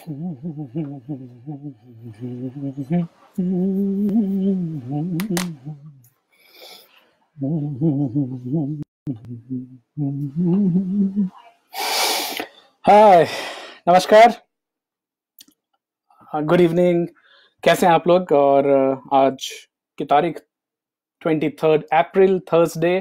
हाय नमस्कार गुड हाँ, इवनिंग कैसे हैं आप लोग और uh, आज की तारीख ट्वेंटी थर्ड अप्रैल थर्सडे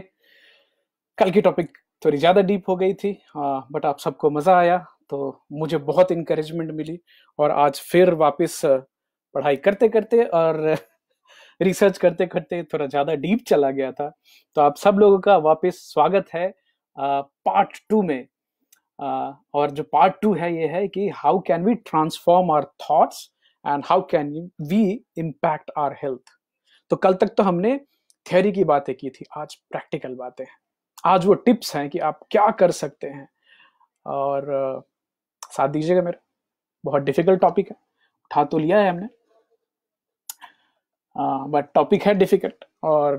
कल की टॉपिक थोड़ी ज़्यादा डीप हो गई थी बट हाँ, आप सबको मज़ा आया तो मुझे बहुत इंकरेजमेंट मिली और आज फिर वापस पढ़ाई करते करते और रिसर्च करते करते थोड़ा ज़्यादा डीप चला गया था तो आप सब लोगों का वापस स्वागत है पार्ट टू में और जो पार्ट टू है ये है कि how can we transform our thoughts and how can we impact our health तो कल तक तो हमने थ्योरी की बातें की थी आज प्रैक्टिकल बातें हैं आज वो टिप्स हैं कि आप क्या कर सकते हैं और साथ दीजिएगा मेरा बहुत डिफिकल्ट टॉपिक है उठा तो लिया है हमने बट हाँ, टॉपिक है डिफिकल्ट और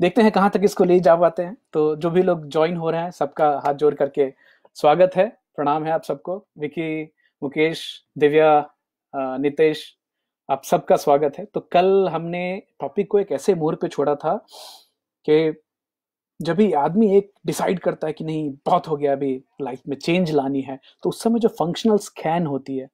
देखते हैं कहाँ तक इसको ले जा पाते हैं तो जो भी लोग ज्वाइन हो रहे हैं सबका हाथ जोड़ करके स्वागत है प्रणाम है आप सबको विकी मुकेश दिव्या नितेश आप सबका स्वागत है तो कल हमने टॉपिक को एक ऐसे मोड़ पे छोड़ा था कि जब भी आदमी एक डिसाइड करता है कि नहीं बहुत हो गया अभी लाइफ में चेंज लानी है तो उस समय जो फंक्शनल स्कैन होती है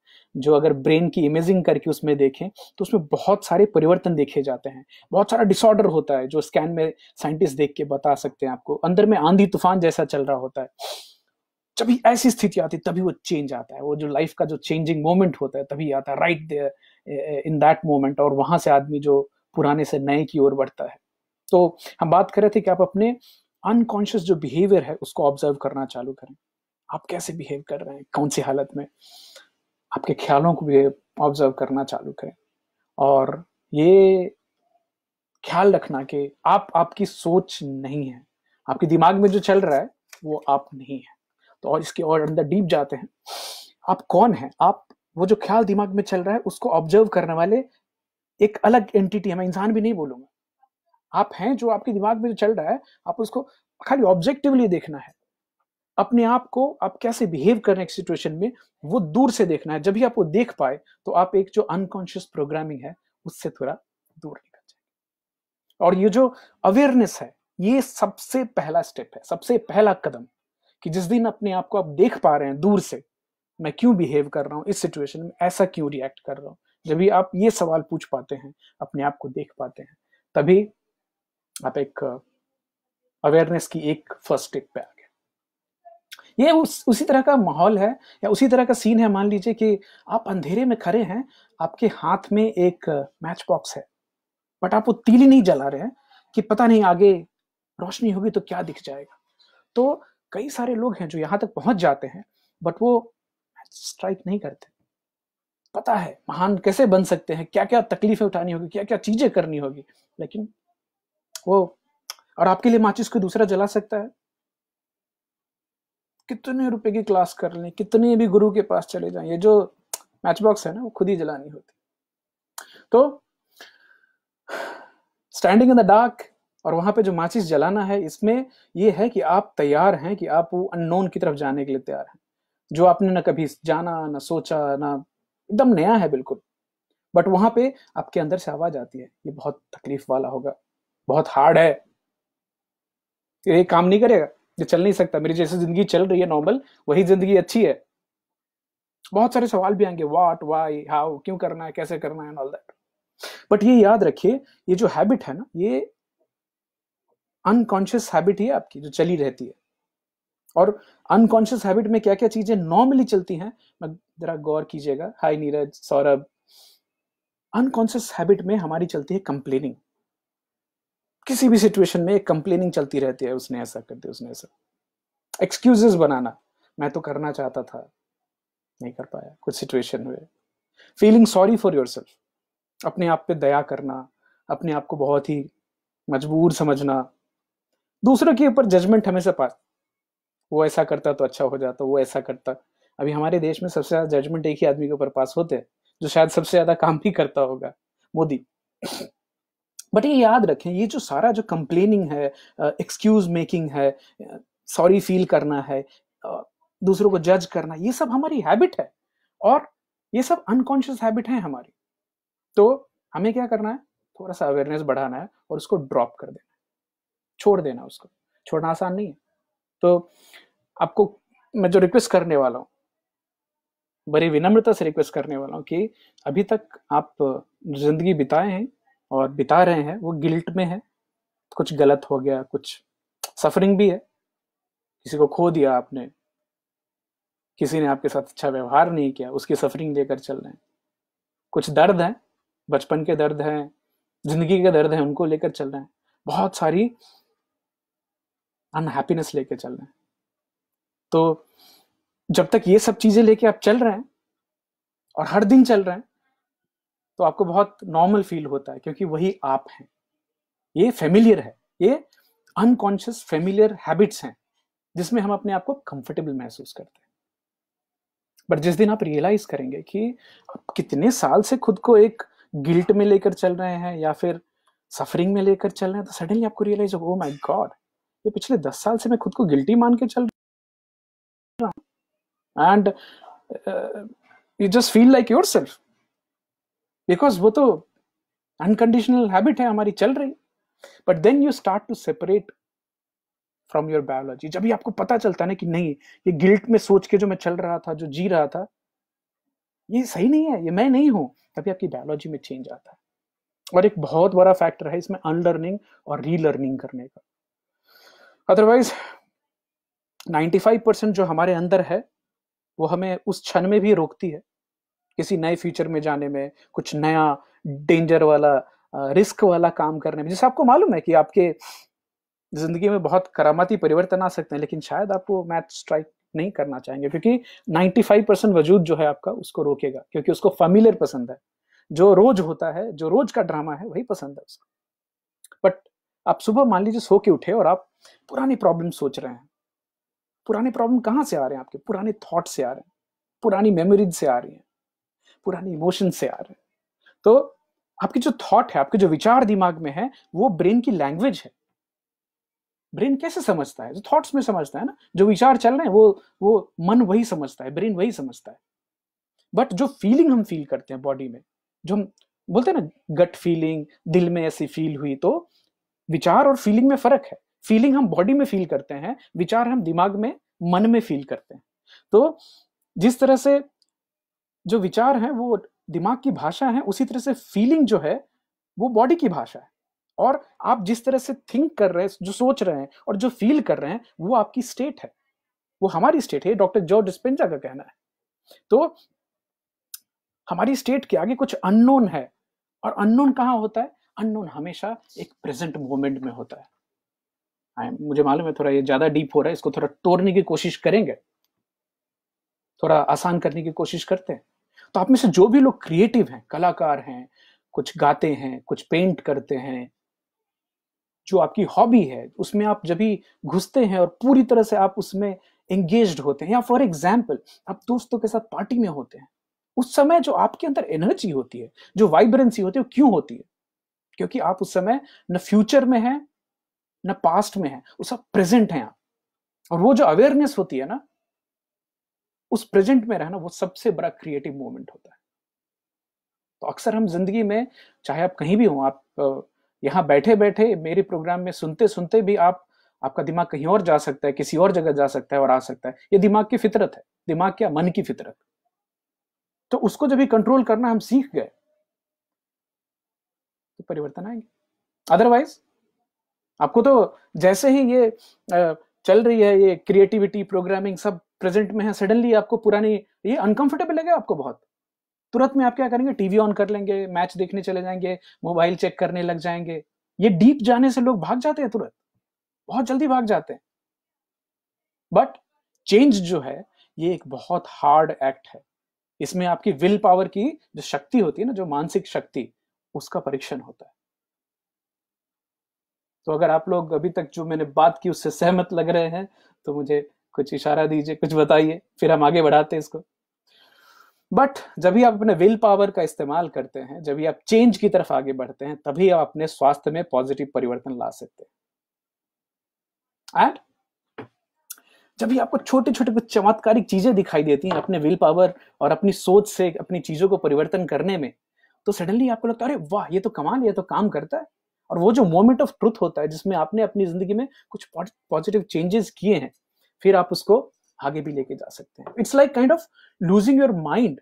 जो अगर ब्रेन की इमेजिंग करके उसमें देखें तो उसमें बहुत सारे परिवर्तन देखे जाते हैं बहुत सारा डिसऑर्डर होता है जो स्कैन में साइंटिस्ट देख के बता सकते हैं आपको अंदर में आंधी तूफान जैसा चल रहा होता है जब भी ऐसी स्थिति आती है तभी वो चेंज आता है वो जो लाइफ का जो चेंजिंग मोमेंट होता है तभी आता है राइट इन दैट मोमेंट और वहां से आदमी जो पुराने से नए की ओर बढ़ता है तो हम बात कर रहे थे कि आप अपने अनकॉन्शियस जो बिहेवियर है उसको ऑब्जर्व करना चालू करें आप कैसे बिहेव कर रहे हैं कौन सी हालत में आपके ख्यालों को भी ऑब्जर्व करना चालू करें और ये ख्याल रखना कि आप आपकी सोच नहीं है आपके दिमाग में जो चल रहा है वो आप नहीं है तो और इसके और अंदर डीप जाते हैं आप कौन है आप वो जो ख्याल दिमाग में चल रहा है उसको ऑब्जर्व करने वाले एक अलग एंटिटी है मैं इंसान भी नहीं बोलूंगा आप हैं जो आपके दिमाग में जो चल रहा है आप उसको खाली ऑब्जेक्टिवली देखना है अपने आप को आप कैसे बिहेव कर रहे हैं सिचुएशन में वो दूर से देखना है जब भी आप वो देख पाए तो आप एक जो अनकॉन्शियस प्रोग्रामिंग है उससे थोड़ा दूर निकल जाए और ये जो अवेयरनेस है ये सबसे पहला स्टेप है सबसे पहला कदम कि जिस दिन अपने आप को आप देख पा रहे हैं दूर से मैं क्यों बिहेव कर रहा हूँ इस सिचुएशन में ऐसा क्यों रिएक्ट कर रहा हूँ जब भी आप ये सवाल पूछ पाते हैं अपने आप को देख पाते हैं तभी आप एक अवेयरनेस की एक फर्स्ट स्टेप पे आ गए ये उस उसी तरह का माहौल है या उसी तरह का सीन है मान लीजिए कि आप अंधेरे में खड़े हैं आपके हाथ में एक मैच बॉक्स है बट आप वो तीली नहीं जला रहे हैं कि पता नहीं आगे रोशनी होगी तो क्या दिख जाएगा तो कई सारे लोग हैं जो यहाँ तक पहुंच जाते हैं बट वो स्ट्राइक नहीं करते पता है महान कैसे बन सकते हैं क्या क्या तकलीफें उठानी होगी क्या क्या चीजें करनी होगी लेकिन को और आपके लिए माचिस को दूसरा जला सकता है कितने रुपए की क्लास कर लें कितने भी गुरु के पास चले जाएं ये जो मैच बॉक्स है ना वो खुद ही जलानी होती तो स्टैंडिंग इन द डार्क और वहां पे जो माचिस जलाना है इसमें ये है कि आप तैयार हैं कि आप वो अननोन की तरफ जाने के लिए तैयार हैं जो आपने ना कभी जाना ना सोचा ना एकदम नया है बिल्कुल बट वहां पे आपके अंदर से आवाज आती है ये बहुत तकलीफ वाला होगा बहुत हार्ड है ये काम नहीं करेगा ये चल नहीं सकता मेरी जैसे जिंदगी चल रही है नॉर्मल वही जिंदगी अच्छी है बहुत सारे सवाल भी आएंगे वॉट वाई हाउ क्यों करना है कैसे करना है ऑल दैट बट ये याद रखिए ये जो हैबिट है ना ये अनकॉन्शियस हैबिट ही है आपकी जो चली रहती है और अनकॉन्शियस हैबिट में क्या क्या चीजें नॉर्मली चलती हैं मैं जरा गौर कीजिएगा hi Neeraj Saurabh unconscious habit में हमारी चलती है कंप्लेनिंग किसी भी सिचुएशन में एक कंप्लेनिंग चलती रहती है उसने ऐसा कर दिया उसने ऐसा एक्सक्यूजेस बनाना मैं तो करना चाहता था नहीं कर पाया कुछ सिचुएशन हुए फीलिंग सॉरी फॉर योर अपने आप पे दया करना अपने आप को बहुत ही मजबूर समझना दूसरों के ऊपर जजमेंट हमेशा पास वो ऐसा करता तो अच्छा हो जाता वो ऐसा करता अभी हमारे देश में सबसे ज्यादा जजमेंट एक ही आदमी के ऊपर पास होते हैं जो शायद सबसे ज्यादा काम भी करता होगा मोदी बट ये याद रखें ये जो सारा जो कंप्लेनिंग है एक्सक्यूज मेकिंग है सॉरी फील करना है दूसरों को जज करना ये सब हमारी हैबिट है और ये सब अनकॉन्शियस हैबिट है हमारी तो हमें क्या करना है थोड़ा सा अवेयरनेस बढ़ाना है और उसको ड्रॉप कर देना है छोड़ देना उसको छोड़ना आसान नहीं है तो आपको मैं जो रिक्वेस्ट करने वाला हूँ बड़ी विनम्रता से रिक्वेस्ट करने वाला हूँ कि अभी तक आप जिंदगी बिताए हैं और बिता रहे हैं वो गिल्ट में है कुछ गलत हो गया कुछ सफरिंग भी है किसी को खो दिया आपने किसी ने आपके साथ अच्छा व्यवहार नहीं किया उसकी सफरिंग लेकर चल रहे हैं कुछ दर्द हैं बचपन के दर्द हैं जिंदगी के दर्द हैं उनको लेकर चल रहे हैं बहुत सारी अनहैप्पीनेस लेकर चल रहे हैं तो जब तक ये सब चीजें लेके आप चल रहे हैं और हर दिन चल रहे हैं तो आपको बहुत नॉर्मल फील होता है क्योंकि वही आप हैं ये फेमिलियर है ये अनकॉन्शियस फेमिलियर हैबिट्स हैं जिसमें हम अपने आप को कंफर्टेबल महसूस करते हैं बट जिस दिन आप रियलाइज करेंगे कि आप कितने साल से खुद को एक गिल्ट में लेकर चल रहे हैं या फिर सफरिंग में लेकर चल रहे हैं तो सडनली आपको रियलाइज होगा ओ माई गॉड ये पिछले दस साल से मैं खुद को गिल्टी मान के चल रहा हूँ and you just feel like yourself because वो तो अनकंडीशनल हैबिट है हमारी चल रही but then you start to separate from your biology जब आपको पता चलता है ना कि नहीं ये गिल्ट में सोच के जो मैं चल रहा था जो जी रहा था ये सही नहीं है ये मैं नहीं हूं तभी आपकी बायोलॉजी में चेंज आता है और एक बहुत बड़ा फैक्टर है इसमें अनलर्निंग और रीलर्निंग करने का अदरवाइज 95 परसेंट जो हमारे अंदर है वो हमें उस क्षण में भी रोकती है किसी नए फ्यूचर में जाने में कुछ नया डेंजर वाला रिस्क वाला काम करने में जैसे आपको मालूम है कि आपके जिंदगी में बहुत करामती परिवर्तन आ सकते हैं लेकिन शायद आप वो मैथ स्ट्राइक नहीं करना चाहेंगे क्योंकि 95 परसेंट वजूद जो है आपका उसको रोकेगा क्योंकि उसको फमिलियर पसंद है जो रोज होता है जो रोज का ड्रामा है वही पसंद है उसको बट आप सुबह मान लीजिए सो के उठे और आप पुरानी प्रॉब्लम सोच रहे हैं पुराने प्रॉब्लम कहाँ से आ रहे हैं आपके पुराने थॉट से आ रहे हैं पुरानी मेमोरीज से आ रही हैं पुराने इमोशन से आ रहे हैं तो आपके जो थॉट है आपके जो विचार दिमाग में है वो ब्रेन की लैंग्वेज है ब्रेन कैसे समझता है जो थॉट्स में समझता है ना जो विचार चल रहे हैं वो वो मन वही समझता है ब्रेन वही समझता है बट जो फीलिंग हम फील करते हैं बॉडी में जो हम बोलते हैं ना गट फीलिंग दिल में ऐसी फील हुई तो विचार और फीलिंग में फर्क है फीलिंग हम बॉडी में फील करते हैं विचार हम दिमाग में मन में फील करते हैं तो जिस तरह से जो विचार हैं वो दिमाग की भाषा है उसी तरह से फीलिंग जो है वो बॉडी की भाषा है और आप जिस तरह से थिंक कर रहे हैं जो सोच रहे हैं और जो फील कर रहे हैं वो आपकी स्टेट है वो हमारी स्टेट है डॉक्टर जॉर्ज डिस्पेंजा का कहना है तो हमारी स्टेट के आगे कुछ अननोन है और अननोन कहाँ होता है अननोन हमेशा एक प्रेजेंट मोमेंट में होता है हाँ, मुझे मालूम है थोड़ा ये ज्यादा डीप हो रहा है इसको थोड़ा तोड़ने की कोशिश करेंगे थोड़ा आसान करने की कोशिश करते हैं तो आप में से जो भी लोग क्रिएटिव हैं कलाकार हैं कुछ गाते हैं कुछ पेंट करते हैं जो आपकी हॉबी है उसमें आप जब भी घुसते हैं और पूरी तरह से आप उसमें एंगेज होते हैं या फॉर एग्जाम्पल आप दोस्तों के साथ पार्टी में होते हैं उस समय जो आपके अंदर एनर्जी होती है जो वाइब्रेंसी होती है वो क्यों होती है क्योंकि आप उस समय न फ्यूचर में हैं न पास्ट में हैं उस सब प्रेजेंट हैं आप और वो जो अवेयरनेस होती है ना उस प्रेजेंट में रहना वो सबसे बड़ा क्रिएटिव मोमेंट होता है तो अक्सर हम जिंदगी में चाहे आप कहीं भी हो आप यहाँ बैठे बैठे मेरे प्रोग्राम में सुनते सुनते भी आप आपका दिमाग कहीं और जा सकता है किसी और जगह जा सकता है और आ सकता है ये दिमाग की फितरत है दिमाग क्या मन की फितरत तो उसको जब भी कंट्रोल करना हम सीख गए तो परिवर्तन आएंगे अदरवाइज आपको तो जैसे ही ये चल रही है ये क्रिएटिविटी प्रोग्रामिंग सब प्रेजेंट में है सडनली आपको पुरानी ये अनकंफर्टेबल लगे आपको बहुत तुरंत में आप क्या करेंगे टीवी ऑन कर लेंगे मैच देखने चले जाएंगे मोबाइल चेक करने लग जाएंगे ये डीप जाने से लोग भाग जाते हैं तुरंत बहुत जल्दी भाग जाते हैं बट चेंज जो है ये एक बहुत हार्ड एक्ट है इसमें आपकी विल पावर की जो शक्ति होती है ना जो मानसिक शक्ति उसका परीक्षण होता है तो अगर आप लोग अभी तक जो मैंने बात की उससे सहमत लग रहे हैं तो मुझे कुछ इशारा दीजिए कुछ बताइए फिर हम आगे बढ़ाते हैं इसको बट जब भी आप अपने विल पावर का इस्तेमाल करते हैं जब भी आप चेंज की तरफ आगे बढ़ते हैं तभी आप अपने स्वास्थ्य में पॉजिटिव परिवर्तन ला सकते हैं एंड जब भी आपको छोटे छोटे कुछ चमत्कारिक चीजें दिखाई देती हैं अपने विल पावर और अपनी सोच से अपनी चीजों को परिवर्तन करने में तो सडनली आपको लगता है अरे वाह ये तो कमाल ये तो काम करता है और वो जो मोमेंट ऑफ ट्रुथ होता है जिसमें आपने अपनी जिंदगी में कुछ पॉजिटिव चेंजेस किए हैं फिर आप उसको आगे भी लेके जा सकते हैं it's like kind of losing your mind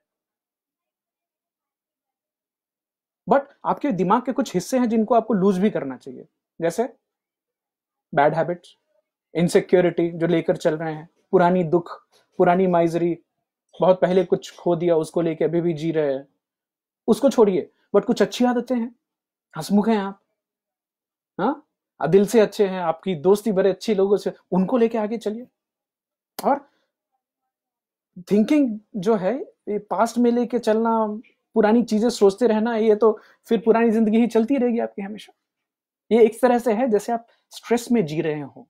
but आपके दिमाग के कुछ हिस्से हैं जिनको आपको लूज भी करना चाहिए जैसे बैड हैबिट्स इनसिक्योरिटी जो लेकर चल रहे हैं पुरानी दुख पुरानी माइजरी बहुत पहले कुछ खो दिया उसको लेके अभी भी जी रहे हैं उसको छोड़िए बट कुछ अच्छी आदतें हैं हंसमुख हैं आप हाँ दिल से अच्छे हैं आपकी दोस्ती बड़े अच्छे लोगों से उनको लेके आगे चलिए और थिंकिंग जो है ये पास्ट में लेके चलना पुरानी चीजें सोचते रहना ये तो फिर पुरानी जिंदगी ही चलती रहेगी आपकी हमेशा ये एक तरह से है जैसे आप स्ट्रेस में जी रहे हो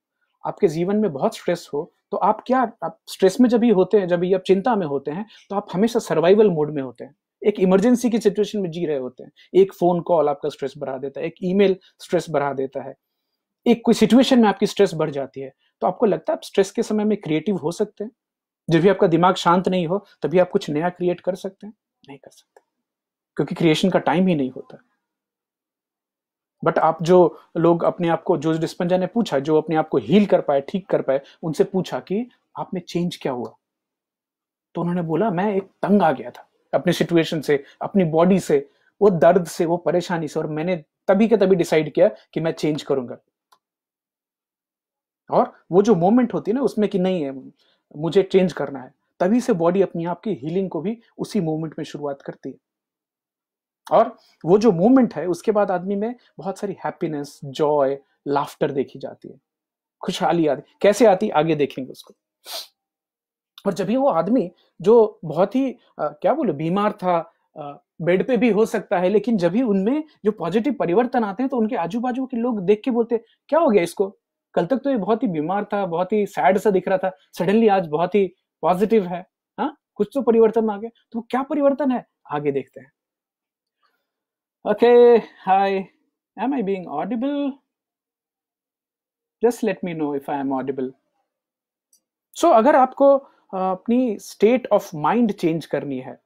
आपके जीवन में बहुत स्ट्रेस हो तो आप क्या आप स्ट्रेस में जब ही होते हैं जब ही आप चिंता में होते हैं तो आप हमेशा सर्वाइवल मोड में होते हैं एक इमरजेंसी की सिचुएशन में जी रहे होते हैं एक फोन कॉल आपका स्ट्रेस बढ़ा देता है एक ईमेल स्ट्रेस बढ़ा देता है एक कोई सिचुएशन में आपकी स्ट्रेस बढ़ जाती है तो आपको लगता है आप स्ट्रेस के समय में क्रिएटिव हो सकते हैं जब भी आपका दिमाग शांत नहीं हो तभी आप कुछ नया क्रिएट कर सकते हैं नहीं कर सकते क्योंकि क्रिएशन का टाइम ही नहीं होता बट आप जो लोग अपने आप को जो डिस्पंजा ने पूछा जो अपने आप को हील कर पाए ठीक कर पाए उनसे पूछा कि आप में चेंज क्या हुआ तो उन्होंने बोला मैं एक तंग आ गया था अपनी सिचुएशन से अपनी बॉडी से वो दर्द से वो परेशानी से और मैंने तभी के तभी डिसाइड किया कि मैं चेंज करूंगा और वो जो मोमेंट होती है ना उसमें कि नहीं है मुझे चेंज करना है तभी से बॉडी अपनी आप की हीलिंग को भी उसी मोमेंट में शुरुआत करती है और वो जो मोमेंट है उसके बाद आदमी में बहुत सारी हैप्पीनेस जॉय लाफ्टर देखी जाती है खुशहाली आती कैसे आती आगे देखेंगे उसको और जब भी वो आदमी जो बहुत ही आ, क्या बोलो बीमार था आ, बेड पे भी हो सकता है लेकिन जब भी उनमें जो पॉजिटिव परिवर्तन आते हैं तो उनके आजू बाजू के लोग देख के बोलते क्या हो गया इसको कल तक तो ये बहुत ही बीमार था बहुत ही सैड सा दिख रहा था सडनली आज बहुत ही पॉजिटिव है हा? कुछ तो परिवर्तन आ गया तो क्या परिवर्तन है आगे देखते हैं okay hi am I being audible just let me know if I am audible so अगर आपको अपनी स्टेट ऑफ माइंड चेंज करनी है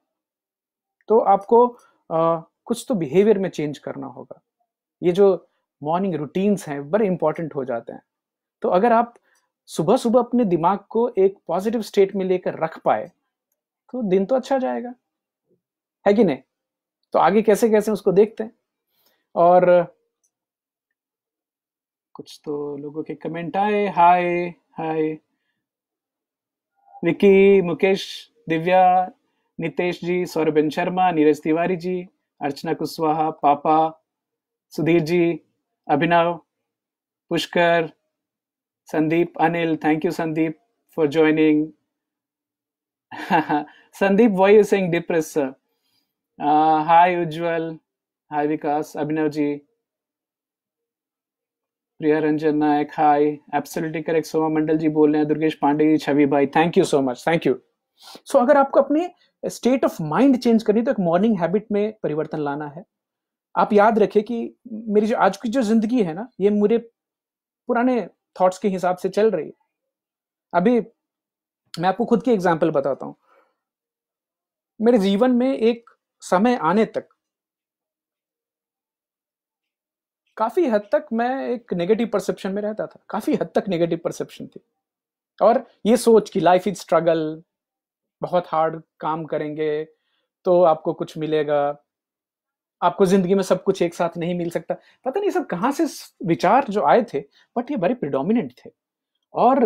तो आपको कुछ तो बिहेवियर में चेंज करना होगा ये जो मॉर्निंग रूटीन्स हैं बड़े इंपॉर्टेंट हो जाते हैं तो अगर आप सुबह सुबह अपने दिमाग को एक पॉजिटिव स्टेट में लेकर रख पाए तो दिन तो अच्छा जाएगा है कि नहीं तो आगे कैसे कैसे उसको देखते हैं और कुछ तो लोगों के कमेंट आए हाय हाय विकी मुकेश दिव्या नितेश जी सौरभन शर्मा नीरज तिवारी जी अर्चना कुशवाहा पापा Sudhir ji Abhinav Pushkar Sandeep, Anil, thank you, Sandeep, for joining. Sandeep, why are you saying depressed, sir? Uh, hi, Ujjwal. Hi, Vikas. Abhinavji. Priya Ranjan Nayak hi absolutely correct Soma Mandal ji बोल रहे हैं दुर्गेश पांडे जी छवि भाई thank you so much thank you so अगर आपको अपने state of mind change करनी तो एक मॉर्निंग हैबिट में परिवर्तन लाना है आप याद रखें कि मेरी जो आज की जो जिंदगी है ना ये मेरे पुराने थॉट्स के हिसाब से चल रही है अभी मैं आपको खुद की एग्जाम्पल बताता हूं मेरे जीवन में एक समय आने तक काफी हद तक मैं एक नेगेटिव परसेप्शन में रहता था काफी हद तक नेगेटिव परसेप्शन थी और ये सोच कि लाइफ इज स्ट्रगल बहुत हार्ड काम करेंगे तो आपको कुछ मिलेगा आपको जिंदगी में सब कुछ एक साथ नहीं मिल सकता पता नहीं सब कहाँ से विचार जो आए थे बट ये बड़े प्रिडोमिनेंट थे और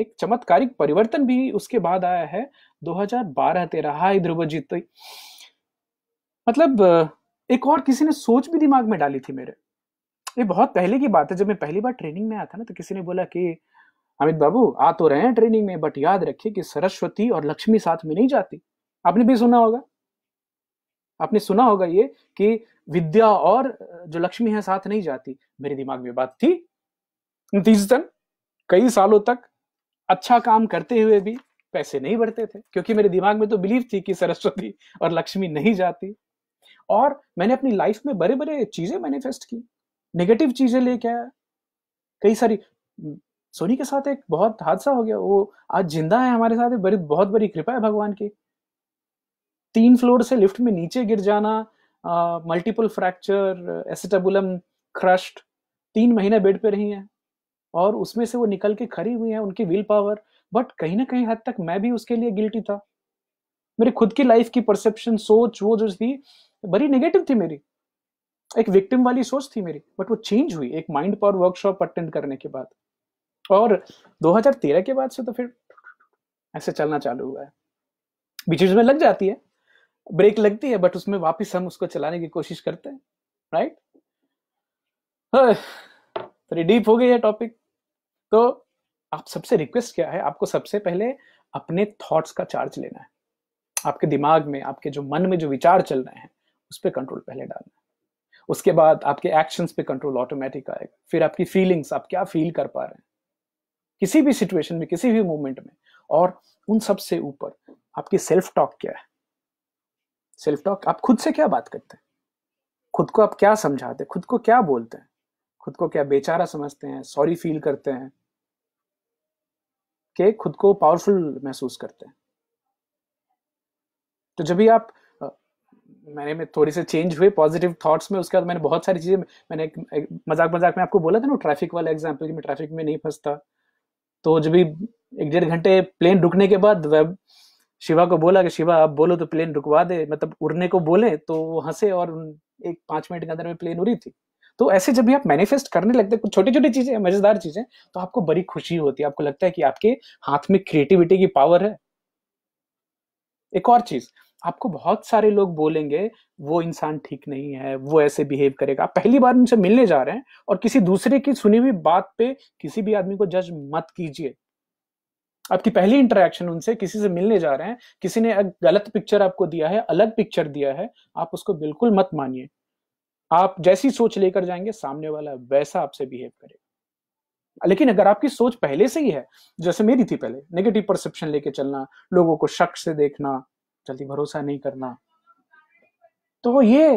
एक चमत्कारिक परिवर्तन भी उसके बाद आया है 2012-13 हाय तो मतलब एक और किसी ने सोच भी दिमाग में डाली थी मेरे ये बहुत पहले की बात है जब मैं पहली बार ट्रेनिंग में आया था ना तो किसी ने बोला कि अमित बाबू आ तो रहे हैं ट्रेनिंग में बट याद रखिए कि सरस्वती और लक्ष्मी साथ में नहीं जाती आपने भी सुना होगा आपने सुना होगा ये कि विद्या और जो लक्ष्मी है साथ नहीं जाती मेरे दिमाग में बात थी नतीजतन कई सालों तक अच्छा काम करते हुए भी पैसे नहीं बढ़ते थे क्योंकि मेरे दिमाग में तो बिलीव थी कि सरस्वती और लक्ष्मी नहीं जाती और मैंने अपनी लाइफ में बड़े बड़े चीजें मैनिफेस्ट की नेगेटिव चीजें लेके आया कई सारी सोनी के साथ एक बहुत हादसा हो गया वो आज जिंदा है हमारे साथ बड़ी बहुत बड़ी कृपा है भगवान की तीन फ्लोर से लिफ्ट में नीचे गिर जाना मल्टीपल फ्रैक्चर एसिटाबुलम क्रश्ड तीन महीने बेड पे रही हैं और उसमें से वो निकल के खड़ी हुई हैं उनकी विल पावर बट कहीं ना कहीं हद तक मैं भी उसके लिए गिल्टी था मेरी खुद की लाइफ की परसेप्शन सोच वो जो थी बड़ी नेगेटिव थी मेरी एक विक्टिम वाली सोच थी मेरी बट वो चेंज हुई एक माइंड पावर वर्कशॉप अटेंड करने के बाद और 2013 के बाद से तो फिर ऐसे चलना चालू हुआ है बीच में लग जाती है ब्रेक लगती है बट उसमें वापस हम उसको चलाने की कोशिश करते हैं राइट थोड़ी डीप हो गई है टॉपिक तो आप सबसे रिक्वेस्ट क्या है आपको सबसे पहले अपने थॉट्स का चार्ज लेना है आपके दिमाग में आपके जो मन में जो विचार चल रहे हैं उस पर कंट्रोल पहले डालना है उसके बाद आपके एक्शन पे कंट्रोल ऑटोमेटिक आएगा फिर आपकी फीलिंग्स आप क्या फील कर पा रहे हैं किसी भी सिचुएशन में किसी भी मोमेंट में और उन सबसे ऊपर आपकी सेल्फ टॉक क्या है सेल्फ टॉक आप खुद से क्या बात करते हैं खुद को आप क्या समझाते हैं खुद को क्या बोलते हैं खुद को क्या बेचारा समझते हैं सॉरी फील करते हैं के खुद को पावरफुल महसूस करते हैं तो जब भी आप मैंने में थोड़ी से चेंज हुए पॉजिटिव थॉट्स में उसके बाद मैंने बहुत सारी चीज़ें मैंने एक, एक, मजाक मजाक में आपको बोला था ना ट्रैफिक वाला एग्जाम्पल कि मैं ट्रैफिक में नहीं फंसता तो जब भी एक डेढ़ घंटे प्लेन रुकने के बाद शिवा को बोला कि शिवा आप बोलो तो प्लेन रुकवा दे मतलब उड़ने को बोले तो वो हंसे और एक पांच मिनट के अंदर में प्लेन उड़ी थी तो ऐसे जब भी आप मैनिफेस्ट करने लगते कुछ छोटी छोटी चीजें मजेदार चीजें तो आपको बड़ी खुशी होती है आपको लगता है कि आपके हाथ में क्रिएटिविटी की पावर है एक और चीज आपको बहुत सारे लोग बोलेंगे वो इंसान ठीक नहीं है वो ऐसे बिहेव करेगा आप पहली बार उनसे मिलने जा रहे हैं और किसी दूसरे की सुनी हुई बात पे किसी भी आदमी को जज मत कीजिए आपकी पहली इंटरेक्शन उनसे किसी से मिलने जा रहे हैं किसी ने गलत पिक्चर आपको दिया है अलग पिक्चर दिया है आप उसको बिल्कुल मत मानिए आप जैसी सोच लेकर जाएंगे सामने वाला वैसा आपसे बिहेव करेगा लेकिन अगर आपकी सोच पहले से ही है जैसे मेरी थी पहले नेगेटिव परसेप्शन लेके चलना लोगों को शक से देखना जल्दी भरोसा नहीं करना तो ये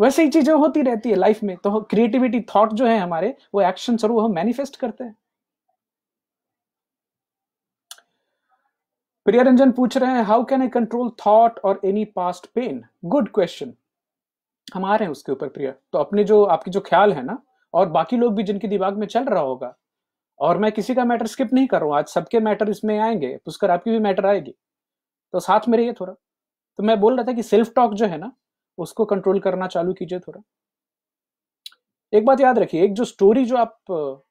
वैसे ही चीजें होती रहती है लाइफ में तो क्रिएटिविटी थॉट जो है हमारे वो एक्शन और वो हम मैनिफेस्ट करते हैं प्रिया रंजन पूछ रहे हैं how can I control thought और any past pain good question हम आ रहे हैं उसके ऊपर प्रिया तो अपने जो आपके जो ख्याल है ना और बाकी लोग भी जिनके दिमाग में चल रहा होगा और मैं किसी का मैटर स्किप नहीं कर रहा हूँ आज सबके मैटर इसमें आएंगे पुष्कर आपकी भी मैटर आएगी तो साथ में रहिए थोड़ा तो मैं बोल रहा था कि सेल्फ टॉक जो है ना उसको कंट्रोल करना चालू कीजिए थोड़ा एक बात याद रखिए एक जो स्टोरी जो आप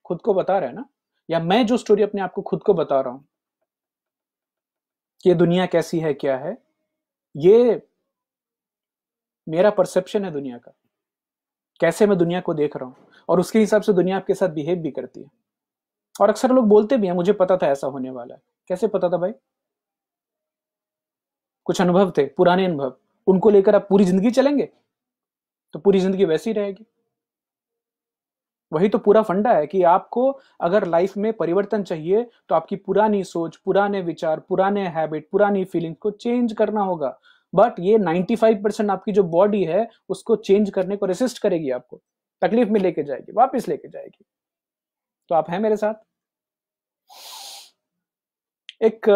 खुद को बता रहे हैं ना या मैं जो स्टोरी अपने आप को खुद को बता रहा हूँ कि दुनिया कैसी है क्या है ये मेरा परसेप्शन है दुनिया का कैसे मैं दुनिया को देख रहा हूं और उसके हिसाब से दुनिया आपके साथ बिहेव भी करती है और अक्सर लोग बोलते भी हैं मुझे पता था ऐसा होने वाला है कैसे पता था भाई कुछ अनुभव थे पुराने अनुभव उनको लेकर आप पूरी जिंदगी चलेंगे तो पूरी जिंदगी वैसी रहेगी वही तो पूरा फंडा है कि आपको अगर लाइफ में परिवर्तन चाहिए तो आपकी पुरानी सोच पुराने विचार पुराने हैबिट पुरानी फीलिंग को चेंज करना होगा बट ये 95 परसेंट आपकी जो बॉडी है उसको चेंज करने को रेसिस्ट करेगी आपको तकलीफ में लेके जाएगी वापस लेके जाएगी तो आप हैं मेरे साथ एक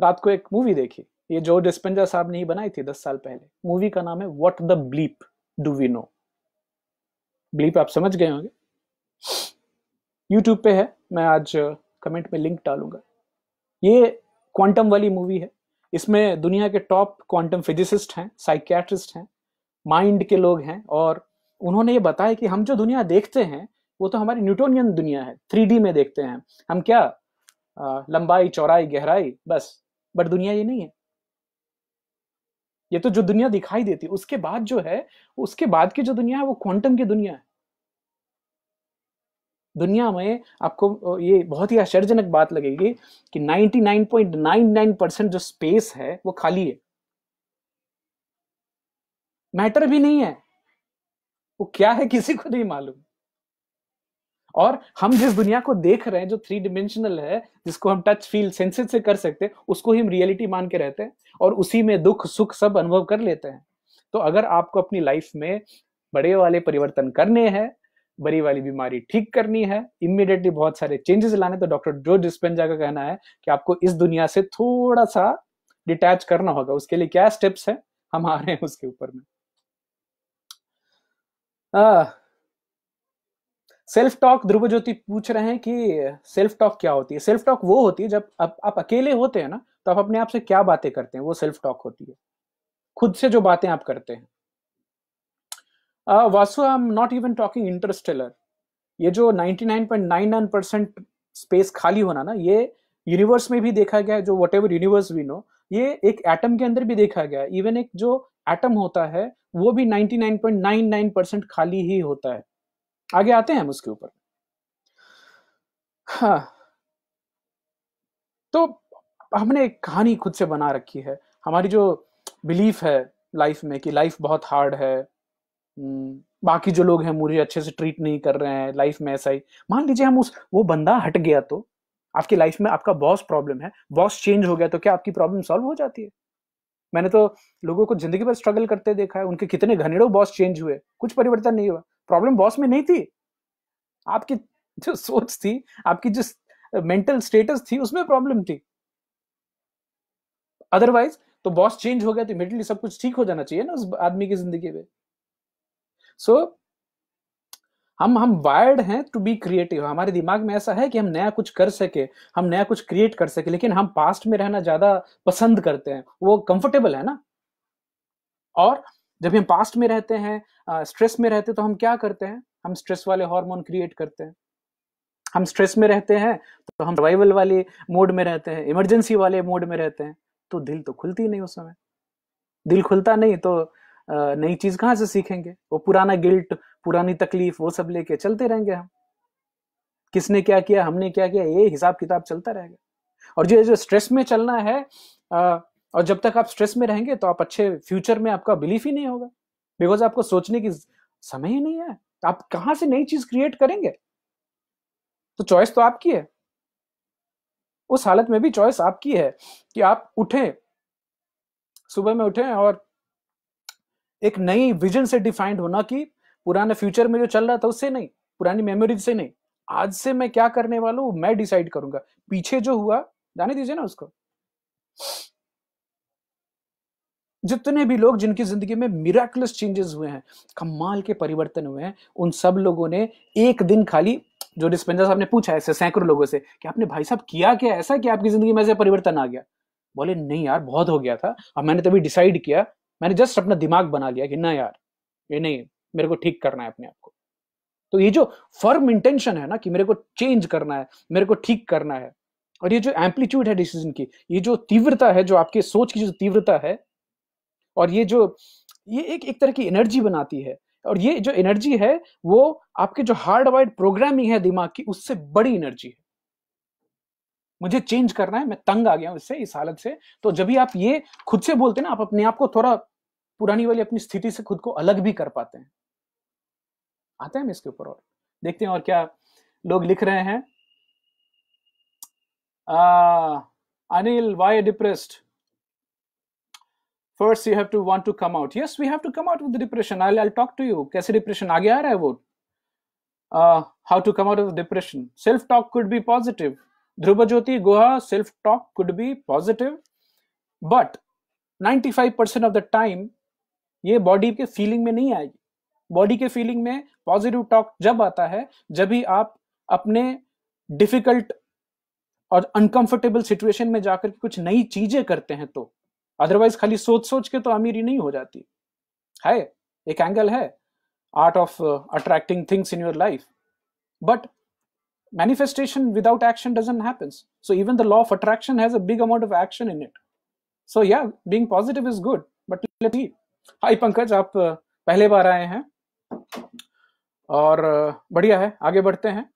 रात को एक मूवी देखी ये जो डिस्पेंजर साहब ने ही बनाई थी दस साल पहले मूवी का नाम है what the bleep do we know bleep आप समझ गए होंगे यूट्यूब पे है मैं आज कमेंट में लिंक डालूंगा ये क्वांटम वाली मूवी है इसमें दुनिया के टॉप क्वांटम फिजिसिस्ट हैं साइकियाट्रिस्ट हैं माइंड के लोग हैं और उन्होंने ये बताया कि हम जो दुनिया देखते हैं वो तो हमारी न्यूटोनियन दुनिया है थ्री में देखते हैं हम क्या आ, लंबाई चौड़ाई गहराई बस बट दुनिया ये नहीं है ये तो जो दुनिया दिखाई देती उसके बाद जो है उसके बाद की जो दुनिया है वो क्वांटम की दुनिया है दुनिया में आपको ये बहुत ही आश्चर्यजनक बात लगेगी कि 99.99 परसेंट जो स्पेस है वो खाली है मैटर भी नहीं है वो क्या है किसी को नहीं मालूम और हम जिस दुनिया को देख रहे हैं जो थ्री डिमेंशनल है जिसको हम टच फील सेंसेस से कर सकते हैं उसको ही हम रियलिटी मान के रहते हैं और उसी में दुख सुख सब अनुभव कर लेते हैं तो अगर आपको अपनी लाइफ में बड़े वाले परिवर्तन करने हैं बड़ी वाली बीमारी ठीक करनी है इमिडिएटली बहुत सारे चेंजेस लाने तो डॉक्टर जो डिस्पेंजा का कहना है कि आपको इस दुनिया से थोड़ा सा डिटैच करना होगा उसके लिए क्या स्टेप्स है हम आ रहे हैं उसके ऊपर में सेल्फ टॉक ध्रुव ज्योति पूछ रहे हैं कि सेल्फ टॉक क्या होती है सेल्फ टॉक वो होती है जब आप, आप अकेले होते हैं ना तो आप अपने आप से क्या बातें करते हैं वो सेल्फ टॉक होती है खुद से जो बातें आप करते हैं Vasu I am not even talking Interstellar ये जो 99.99 परसेंट स्पेस खाली होना ना ये यूनिवर्स में भी देखा गया है जो whatever universe we know ये एक एटम के अंदर भी देखा गया है इवन एक जो एटम होता है वो भी 99.99 परसेंट खाली ही होता है आगे आते हैं हम उसके ऊपर हाँ तो हमने एक कहानी खुद से बना रखी है हमारी जो बिलीफ है लाइफ में कि लाइफ बहुत हार्ड है बाकी जो लोग हैं मुझे अच्छे से ट्रीट नहीं कर रहे हैं लाइफ में ऐसा ही मान लीजिए हम उस वो बंदा हट गया तो आपकी लाइफ में आपका बॉस प्रॉब्लम है बॉस चेंज हो गया तो क्या आपकी प्रॉब्लम सॉल्व हो जाती है मैंने तो लोगों को जिंदगी भर स्ट्रगल करते देखा है उनके कितने घनेड़ो बॉस चेंज हुए कुछ परिवर्तन नहीं हुआ प्रॉब्लम बॉस में नहीं थी आपकी जो सोच थी आपकी जो मेंटल स्टेटस थी उसमें प्रॉब्लम थी अदरवाइज तो बॉस चेंज हो गया तो इमीडिएटली सब कुछ ठीक हो जाना चाहिए ना उस आदमी की जिंदगी में सो so, हम हम वायर्ड हैं टू बी क्रिएटिव हमारे दिमाग में ऐसा है कि हम नया कुछ कर सके हम नया कुछ क्रिएट कर सके लेकिन हम पास्ट में रहना ज्यादा पसंद करते हैं वो कंफर्टेबल है ना और जब हम पास्ट में रहते हैं स्ट्रेस में रहते तो हम क्या करते हैं हम स्ट्रेस वाले हार्मोन क्रिएट करते हैं हम स्ट्रेस में रहते हैं तो हम सर्वाइवल वाले मोड में रहते हैं इमरजेंसी वाले मोड में रहते हैं तो दिल तो खुलती नहीं उस समय दिल खुलता नहीं तो नई चीज कहाँ से सीखेंगे वो पुराना गिल्ट पुरानी तकलीफ वो सब लेके चलते रहेंगे हम किसने क्या किया हमने क्या किया ये हिसाब किताब चलता रहेगा और जो जो स्ट्रेस में चलना है आ, और जब तक आप स्ट्रेस में रहेंगे तो आप अच्छे फ्यूचर में आपका बिलीफ ही नहीं होगा बिकॉज आपको सोचने की समय ही नहीं है आप कहां से नई चीज क्रिएट करेंगे तो चॉइस तो आपकी है उस हालत में भी चॉइस आपकी है कि आप उठें सुबह में उठें और एक नई विजन से डिफाइंड होना कि पुराने फ्यूचर में जो चल रहा था उससे नहीं पुरानी मेमोरीज से नहीं आज से मैं क्या करने वाला हूं मैं डिसाइड करूंगा पीछे जो हुआ जाने दीजिए ना उसको जितने भी लोग जिनकी जिंदगी में मिराकुलस चेंजेस हुए हैं कमाल के परिवर्तन हुए हैं उन सब लोगों ने एक दिन खाली जो डिस्पेंजर साहब ने पूछा ऐसे सैकड़ों लोगों से कि आपने भाई साहब किया क्या ऐसा कि आपकी जिंदगी में ऐसे परिवर्तन आ गया बोले नहीं यार बहुत हो गया था अब मैंने तभी डिसाइड किया मैंने जस्ट अपना दिमाग बना लिया कि ना यार ये नहीं मेरे को ठीक करना है अपने आप को तो ये जो फर्म इंटेंशन है ना कि मेरे को चेंज करना है मेरे को ठीक करना है और ये जो एम्पलीट्यूड है डिसीजन की ये जो तीव्रता है जो आपके सोच की जो तीव्रता है और ये जो ये एक एक तरह की एनर्जी बनाती है और ये जो एनर्जी है वो आपके जो हार्ड वाइड प्रोग्रामिंग है दिमाग की उससे बड़ी एनर्जी है मुझे चेंज करना है मैं तंग आ गया हूं इससे इस हालत से तो जब भी आप ये खुद से बोलते ना आप अपने आप को थोड़ा पुरानी वाली अपनी स्थिति से खुद को अलग भी कर पाते हैं आते हैं हम इसके ऊपर और देखते हैं और क्या लोग लिख रहे हैं Anil why depressed first you have to want to come out yes we have to come out with depression I I talk to you कैसे डिप्रेशन आगे आ रहा है वो how to come out of depression self talk could be positive Dhruv Jyoti Guha self talk could be positive but 95 percent of the time ये body के feeling में नहीं आएगी बॉडी के फीलिंग में पॉजिटिव टॉक जब आता है जब भी आप अपने डिफिकल्ट और अनकंफर्टेबल सिचुएशन में जाकर कुछ नई चीजें करते हैं तो अदरवाइज खाली सोच सोच के तो अमीरी नहीं हो जाती है एक एंगल है art of attracting things in your life but manifestation without action doesn't happen so even the law of attraction has a big amount of action in it so yeah being positive is good but let he hi Pankaj आप uh, पहले बार आए हैं और uh, बढ़िया है आगे बढ़ते हैं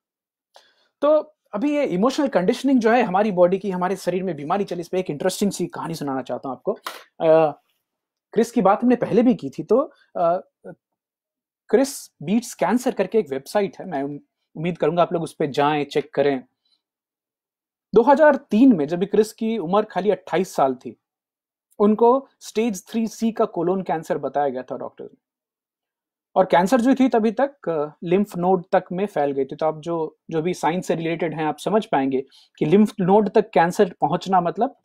तो अभी ये इमोशनल कंडीशनिंग जो है हमारी बॉडी की हमारे शरीर में बीमारी चली इस पर एक इंटरेस्टिंग सी कहानी सुनाना चाहता हूँ आपको क्रिस की बात हमने पहले भी की थी तो क्रिस बीट्स कैंसर करके एक वेबसाइट है मैं उम्मीद करूंगा आप लोग उस पर जाए चेक करें 2003 में जब क्रिस की उम्र खाली 28 साल थी उनको स्टेज थ्री सी का कोलोन कैंसर बताया गया था डॉक्टर ने और कैंसर जो थी तभी तक लिम्फ नोड तक में फैल गई थी तो आप जो जो भी साइंस से रिलेटेड हैं आप समझ पाएंगे कि लिम्फ नोड तक कैंसर पहुंचना मतलब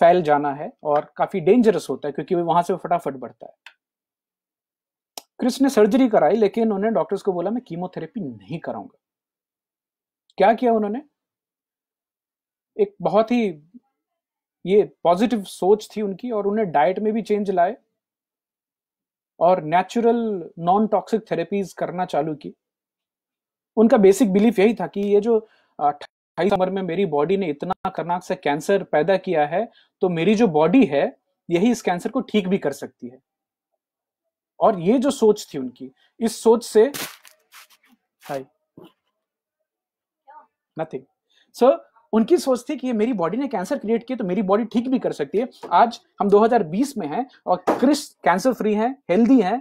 फैल जाना है और काफी डेंजरस होता है क्योंकि वहां से फटाफट बढ़ता है क्रिस ने सर्जरी कराई लेकिन उन्होंने डॉक्टर्स को बोला मैं कीमोथेरेपी नहीं कराऊंगा क्या किया उन्होंने एक बहुत ही ये पॉजिटिव सोच थी उनकी और उन्हें डाइट में भी चेंज लाए और नेचुरल नॉन टॉक्सिक थेरेपीज करना चालू की उनका बेसिक बिलीफ यही था कि ये जो अट्ठाईस उम्र में मेरी बॉडी ने इतना खतरनाक से कैंसर पैदा किया है तो मेरी जो बॉडी है यही इस कैंसर को ठीक भी कर सकती है और ये जो सोच थी उनकी इस सोच से हाई नथिंग सो उनकी सोच थी कि ये मेरी बॉडी ने कैंसर क्रिएट किया तो मेरी बॉडी ठीक भी कर सकती है आज हम 2020 में हैं और क्रिस कैंसर फ्री हैं हेल्दी हैं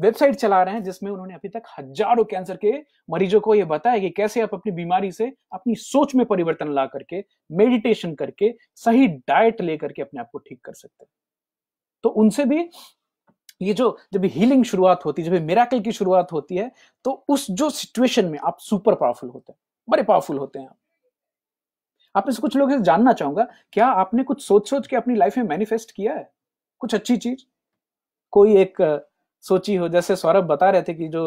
वेबसाइट चला रहे हैं जिसमें उन्होंने अभी तक हजारों कैंसर के मरीजों को यह बताया कि कैसे आप अपनी बीमारी से अपनी सोच में परिवर्तन ला करके मेडिटेशन करके सही डाइट लेकर के अपने आप को ठीक कर सकते हैं तो उनसे भी ये जो जब हीलिंग शुरुआत होती है जब मेराकल की शुरुआत होती है तो उस जो सिचुएशन में आप सुपर पावरफुल होते हैं बड़े पावरफुल होते हैं आप आप में से कुछ लोग से जानना चाहूंगा क्या आपने कुछ सोच सोच के अपनी लाइफ में मैनिफेस्ट किया है कुछ अच्छी चीज कोई एक सोची हो जैसे सौरभ बता रहे थे कि जो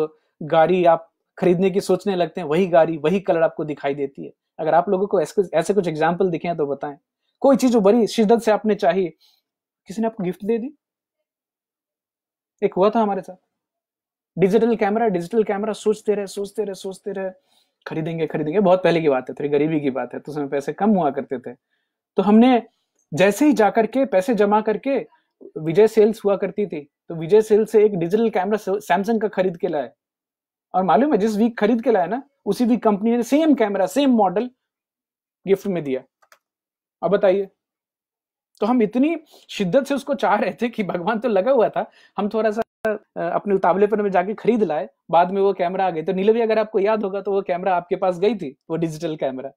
गाड़ी आप खरीदने की सोचने लगते हैं वही गाड़ी वही कलर आपको दिखाई देती है अगर आप लोगों को ऐसे कुछ एग्जाम्पल दिखे तो बताएं कोई चीज जो बड़ी शिद्दत से आपने चाहिए किसी ने आपको गिफ्ट दे दी एक हुआ था हमारे साथ डिजिटल कैमरा डिजिटल कैमरा सोचते रहे सोचते रहे सोचते रहे खरीदेंगे खरीदेंगे बहुत पहले की बात है थोड़ी गरीबी की बात है तो उसमें पैसे कम हुआ करते थे तो हमने जैसे ही जाकर के पैसे जमा करके विजय सेल्स हुआ करती थी तो विजय सेल्स से एक डिजिटल कैमरा सैमसंग का खरीद के लाए और मालूम है जिस वीक खरीद के लाया ना उसी वीक कंपनी ने same camera same model gift में दिया अब बताइए तो हम इतनी शिद्दत से उसको चाह रहे थे कि भगवान तो लगा हुआ था हम थोड़ा सा अपने उतावलेपन पर जाके खरीद लाए बाद में वो कैमरा आ गई तो नीलवी अगर आपको याद होगा तो वो कैमरा आपके पास गई थी वो डिजिटल कैमरा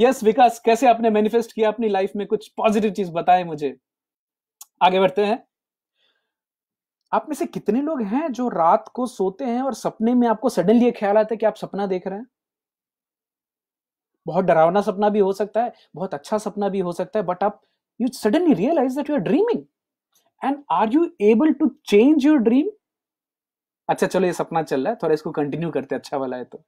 यस विकास कैसे आपने मैनिफेस्ट किया अपनी लाइफ में कुछ पॉजिटिव चीज बताए मुझे आगे बढ़ते हैं आप में से कितने लोग हैं जो रात को सोते हैं और सपने में आपको सडनली ख्याल आता है कि आप सपना देख रहे हैं बहुत डरावना सपना भी हो सकता है बहुत अच्छा सपना भी हो सकता है बट आप you suddenly realise that you are dreaming and are you able to change your dream अच्छा चलो ये सपना चल रहा है थोड़ा इसको कंटिन्यू करते अच्छा वाला है तो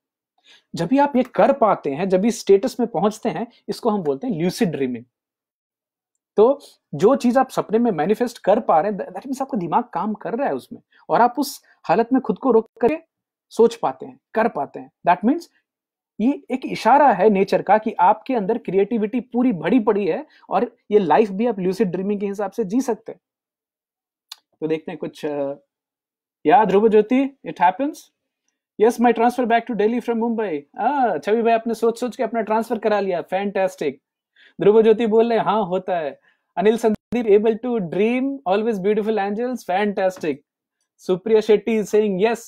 जब भी आप ये कर पाते हैं जब भी स्टेटस में पहुंचते हैं इसको हम बोलते हैं ल्यूसिड ड्रीमिंग तो जो चीज आप सपने में मैनिफेस्ट कर पा रहे हैं दैट मीन्स आपका दिमाग काम कर रहा है उसमें और आप उस हालत में खुद को रोक करके सोच पाते हैं कर पाते हैं दैट मीन्स ये एक इशारा है नेचर का कि आपके अंदर क्रिएटिविटी पूरी भरी पड़ी है और ये लाइफ भी आप ल्यूसिड ड्रीमिंग के हिसाब से जी सकते हैं तो देखते हैं कुछ या Dhruv Jyoti it happens yes my transfer back to Delhi from Mumbai Chhavi भाई आपने सोच सोच के अपना ट्रांसफर करा लिया फैंटेस्टिक ध्रुव ज्योति बोल रहे हाँ होता है Anil Sandeep able to dream always beautiful angels fantastic Supriya Shetty is saying yes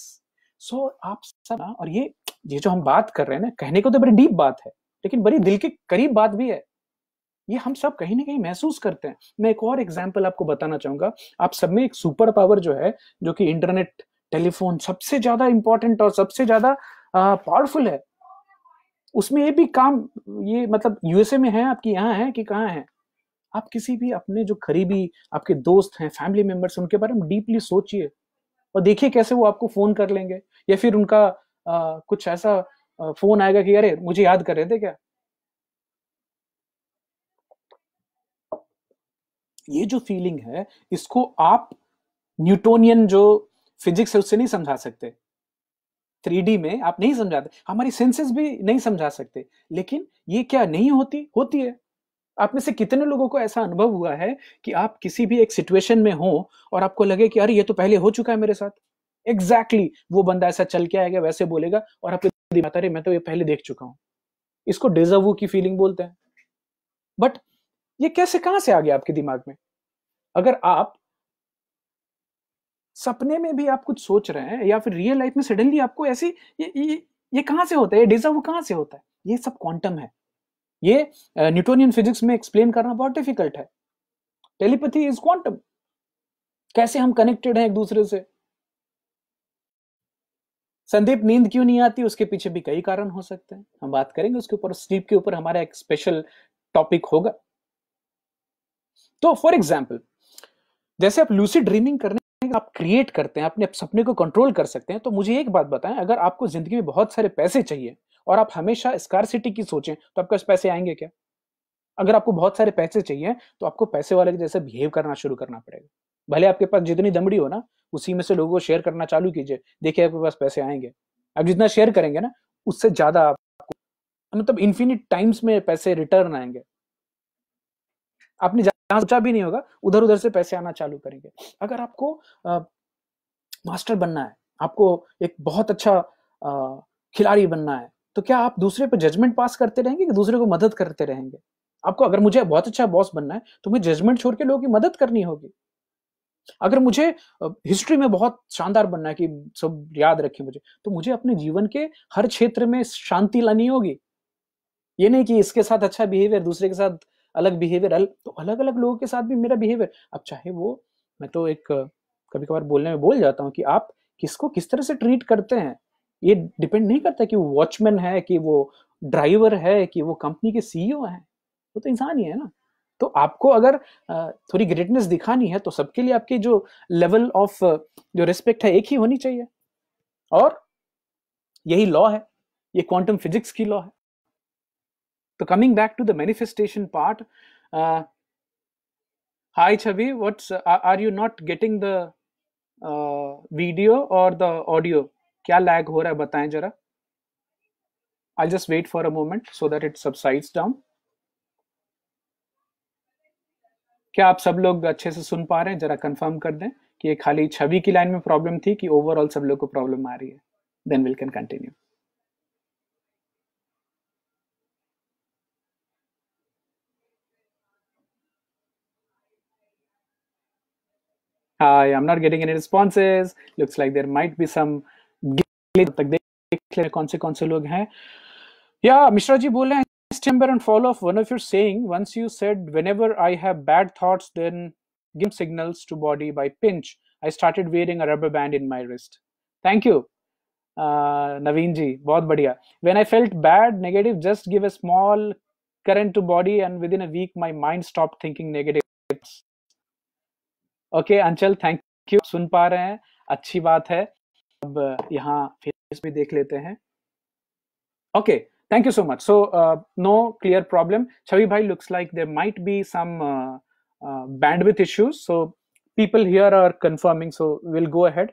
so आप सब और ये ये जो हम बात कर रहे हैं ना कहने को तो बड़ी डीप बात है लेकिन बड़ी दिल के करीब बात भी है ये हम सब कहीं ना कहीं महसूस करते हैं मैं एक और एग्जाम्पल आपको बताना चाहूंगा आप सब में एक सुपर पावर जो है जो कि इंटरनेट टेलीफोन सबसे ज्यादा इंपॉर्टेंट और सबसे ज्यादा पावरफुल है उसमें ये भी काम ये मतलब यूएसए में है आपकी यहाँ है कि कहाँ है आप किसी भी अपने जो करीबी आपके दोस्त हैं फैमिली मेंबर्स उनके बारे में डीपली सोचिए और देखिए कैसे वो आपको फोन कर लेंगे या फिर उनका आ, कुछ ऐसा आ, फोन आएगा कि अरे मुझे याद कर रहे थे क्या ये जो फीलिंग है इसको आप न्यूटोनियन जो फिजिक्स है उससे नहीं समझा सकते थ्री में आप नहीं समझाते हमारी सेंसेस भी नहीं समझा सकते लेकिन ये क्या नहीं होती होती है आप में से कितने लोगों को ऐसा अनुभव हुआ है कि आप किसी भी एक सिचुएशन में हो और आपको लगे कि अरे ये तो पहले हो चुका है मेरे साथ एग्जैक्टली exactly, वो बंदा ऐसा चल के आएगा वैसे बोलेगा और आपके दिमाग अरे मैं तो ये पहले देख चुका हूं इसको डिजर्व की फीलिंग बोलते हैं बट ये कैसे कहां से आ गया आपके दिमाग में अगर आप सपने में भी आप कुछ सोच रहे हैं या फिर रियल लाइफ में सडनली आपको ऐसी ये ये, ये कहां से होता है ये डिजर्व कहां से होता है ये सब क्वांटम है ये न्यूटोनियन फिजिक्स में एक्सप्लेन करना बहुत डिफिकल्ट है टेलीपैथी इज क्वांटम कैसे हम कनेक्टेड हैं एक दूसरे से संदीप नींद क्यों नहीं आती उसके पीछे भी कई कारण हो सकते हैं हम बात करेंगे उसके ऊपर स्लीप के ऊपर हमारा एक स्पेशल टॉपिक होगा तो फॉर एग्जाम्पल जैसे आप लूसी ड्रीमिंग करने आप क्रिएट करते हैं अपने सपने को कंट्रोल कर सकते हैं तो मुझे एक बात बताएं अगर आपको जिंदगी में बहुत सारे पैसे चाहिए और आप हमेशा स्कार सिटी की सोचें तो आपके पास पैसे आएंगे क्या अगर आपको बहुत सारे पैसे चाहिए तो आपको पैसे वाले के जैसे बिहेव करना शुरू करना पड़ेगा भले आपके पास जितनी दमड़ी हो ना उसी में से लोगों को शेयर करना चालू कीजिए देखिए आपके पास पैसे आएंगे आप जितना शेयर करेंगे ना उससे ज्यादा आपको मतलब इन्फिनिट टाइम्स में पैसे रिटर्न आएंगे आपने यहाँ सोचा भी नहीं होगा उधर उधर से पैसे आना चालू करेंगे अगर आपको आ, मास्टर बनना है आपको एक बहुत अच्छा आ, खिलाड़ी बनना है तो क्या आप दूसरे पर जजमेंट पास करते रहेंगे कि दूसरे को मदद करते रहेंगे आपको अगर मुझे बहुत अच्छा बॉस बनना है तो मुझे जजमेंट छोड़ के लोगों की मदद करनी होगी अगर मुझे हिस्ट्री में बहुत शानदार बनना है कि सब याद रखे मुझे तो मुझे अपने जीवन के हर क्षेत्र में शांति लानी होगी ये नहीं कि इसके साथ अच्छा बिहेवियर दूसरे के साथ अलग बिहेवियर अलग तो अलग अलग लोगों के साथ भी मेरा बिहेवियर अब चाहे वो मैं तो एक कभी कभार बोलने में बोल जाता हूँ कि आप किसको किस तरह से ट्रीट करते हैं ये डिपेंड नहीं करता कि वो वॉचमैन है कि वो ड्राइवर है कि वो कंपनी के सीईओ है वो तो इंसान ही है ना तो आपको अगर थोड़ी ग्रेटनेस दिखानी है तो सबके लिए आपके जो लेवल ऑफ जो रिस्पेक्ट है एक ही होनी चाहिए और यही लॉ है ये क्वांटम फिजिक्स की लॉ है So coming back to the manifestation part, uh, hi Chavi, what's uh, are you not getting the uh, video or the audio? क्या लैग हो रहा है बताएं जरा I'll just wait for a moment so that it subsides down. क्या आप सब लोग अच्छे से सुन पा रहे हैं जरा कंफर्म कर दें कि ये खाली छवि की लाइन में प्रॉब्लम थी कि ओवरऑल सब लोग को प्रॉब्लम आ रही है then we'll can continue Hi, I'm not getting any responses. Looks like there might be some कौन से कौन से लोग remember and follow off. one of your saying once you said whenever i have bad thoughts then give signals to body by pinch i started wearing a rubber band in my wrist thank you uh, naveen ji bahut badhiya when i felt bad negative just give a small current to body and within a week my mind stopped thinking negative okay Anchal thank you सुन पा रहे हैं अच्छी बात है अब यहाँ face भी देख लेते हैं okay thank you so much so no clear problem Chhavi भाई looks like there might be some bandwidth issues so people here are confirming so we'll go ahead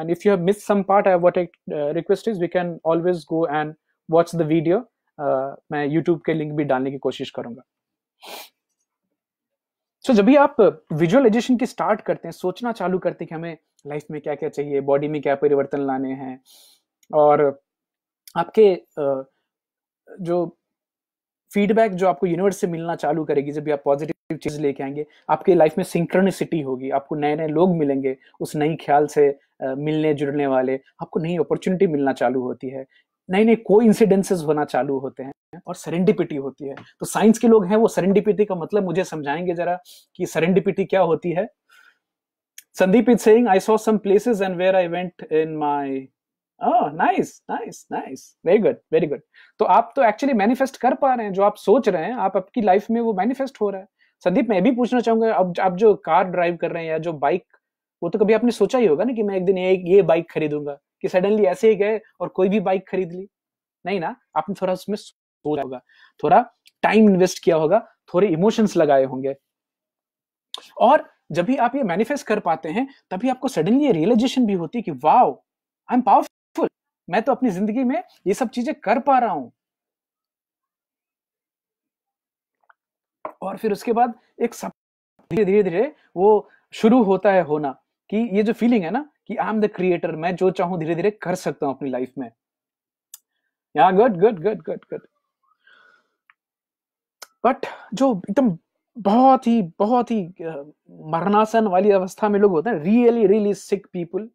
and if you have miss some part I what request is we can always go and watch the video मैं YouTube के link भी डालने की कोशिश करूंगा सो so, जब भी आप विजुअलाइजेशन की स्टार्ट करते हैं सोचना चालू करते हैं कि हमें लाइफ में क्या क्या चाहिए बॉडी में क्या परिवर्तन लाने हैं और आपके जो फीडबैक जो आपको यूनिवर्स से मिलना चालू करेगी जब भी आप पॉजिटिव चीज लेके आएंगे आपके लाइफ में सिंक्रनिसिटी होगी आपको नए नए लोग मिलेंगे उस नई ख्याल से मिलने जुड़ने वाले आपको नई अपॉर्चुनिटी मिलना चालू होती है नए नए को इंसिडेंसेज होना चालू होते हैं और सरेंडिपिटी होती है तो साइंस के लोग हैं वो सरेंडिपिटी का मतलब मुझे समझाएंगे जरा कि सरेंडिपिटी क्या होती है Sandeep is saying I saw some places and where I went in my nice nice nice very good very good तो आप तो एक्चुअली मैनिफेस्ट कर पा रहे हैं जो आप सोच रहे हैं आप आपकी लाइफ में वो मैनिफेस्ट हो रहा है संदीप मैं भी पूछना चाहूंगा अब आप जो कार ड्राइव कर रहे हैं या जो बाइक वो तो कभी आपने सोचा ही होगा ना कि मैं एक दिन ये ये बाइक खरीदूंगा कि सडनली ऐसे ही गए और कोई भी बाइक खरीद ली नहीं ना आपने थोड़ा उसमें सोचा होगा थोड़ा टाइम इन्वेस्ट किया होगा थोड़े इमोशंस लगाए होंगे और जब भी आप ये मैनिफेस्ट कर पाते हैं तभी आपको सडनली ये रियलाइजेशन भी होती है कि वाओ आई एम पावरफुल मैं तो अपनी जिंदगी में ये सब चीजें कर पा रहा हूं और फिर उसके बाद एक सब धीरे धीरे धीरे वो शुरू होता है होना कि ये जो फीलिंग है ना कि आई एम द क्रिएटर मैं जो चाहूं धीरे धीरे कर सकता हूं अपनी लाइफ में या good good good good good but जो एकदम बहुत ही बहुत ही मरनासन वाली अवस्था में लोग होते हैं really really sick people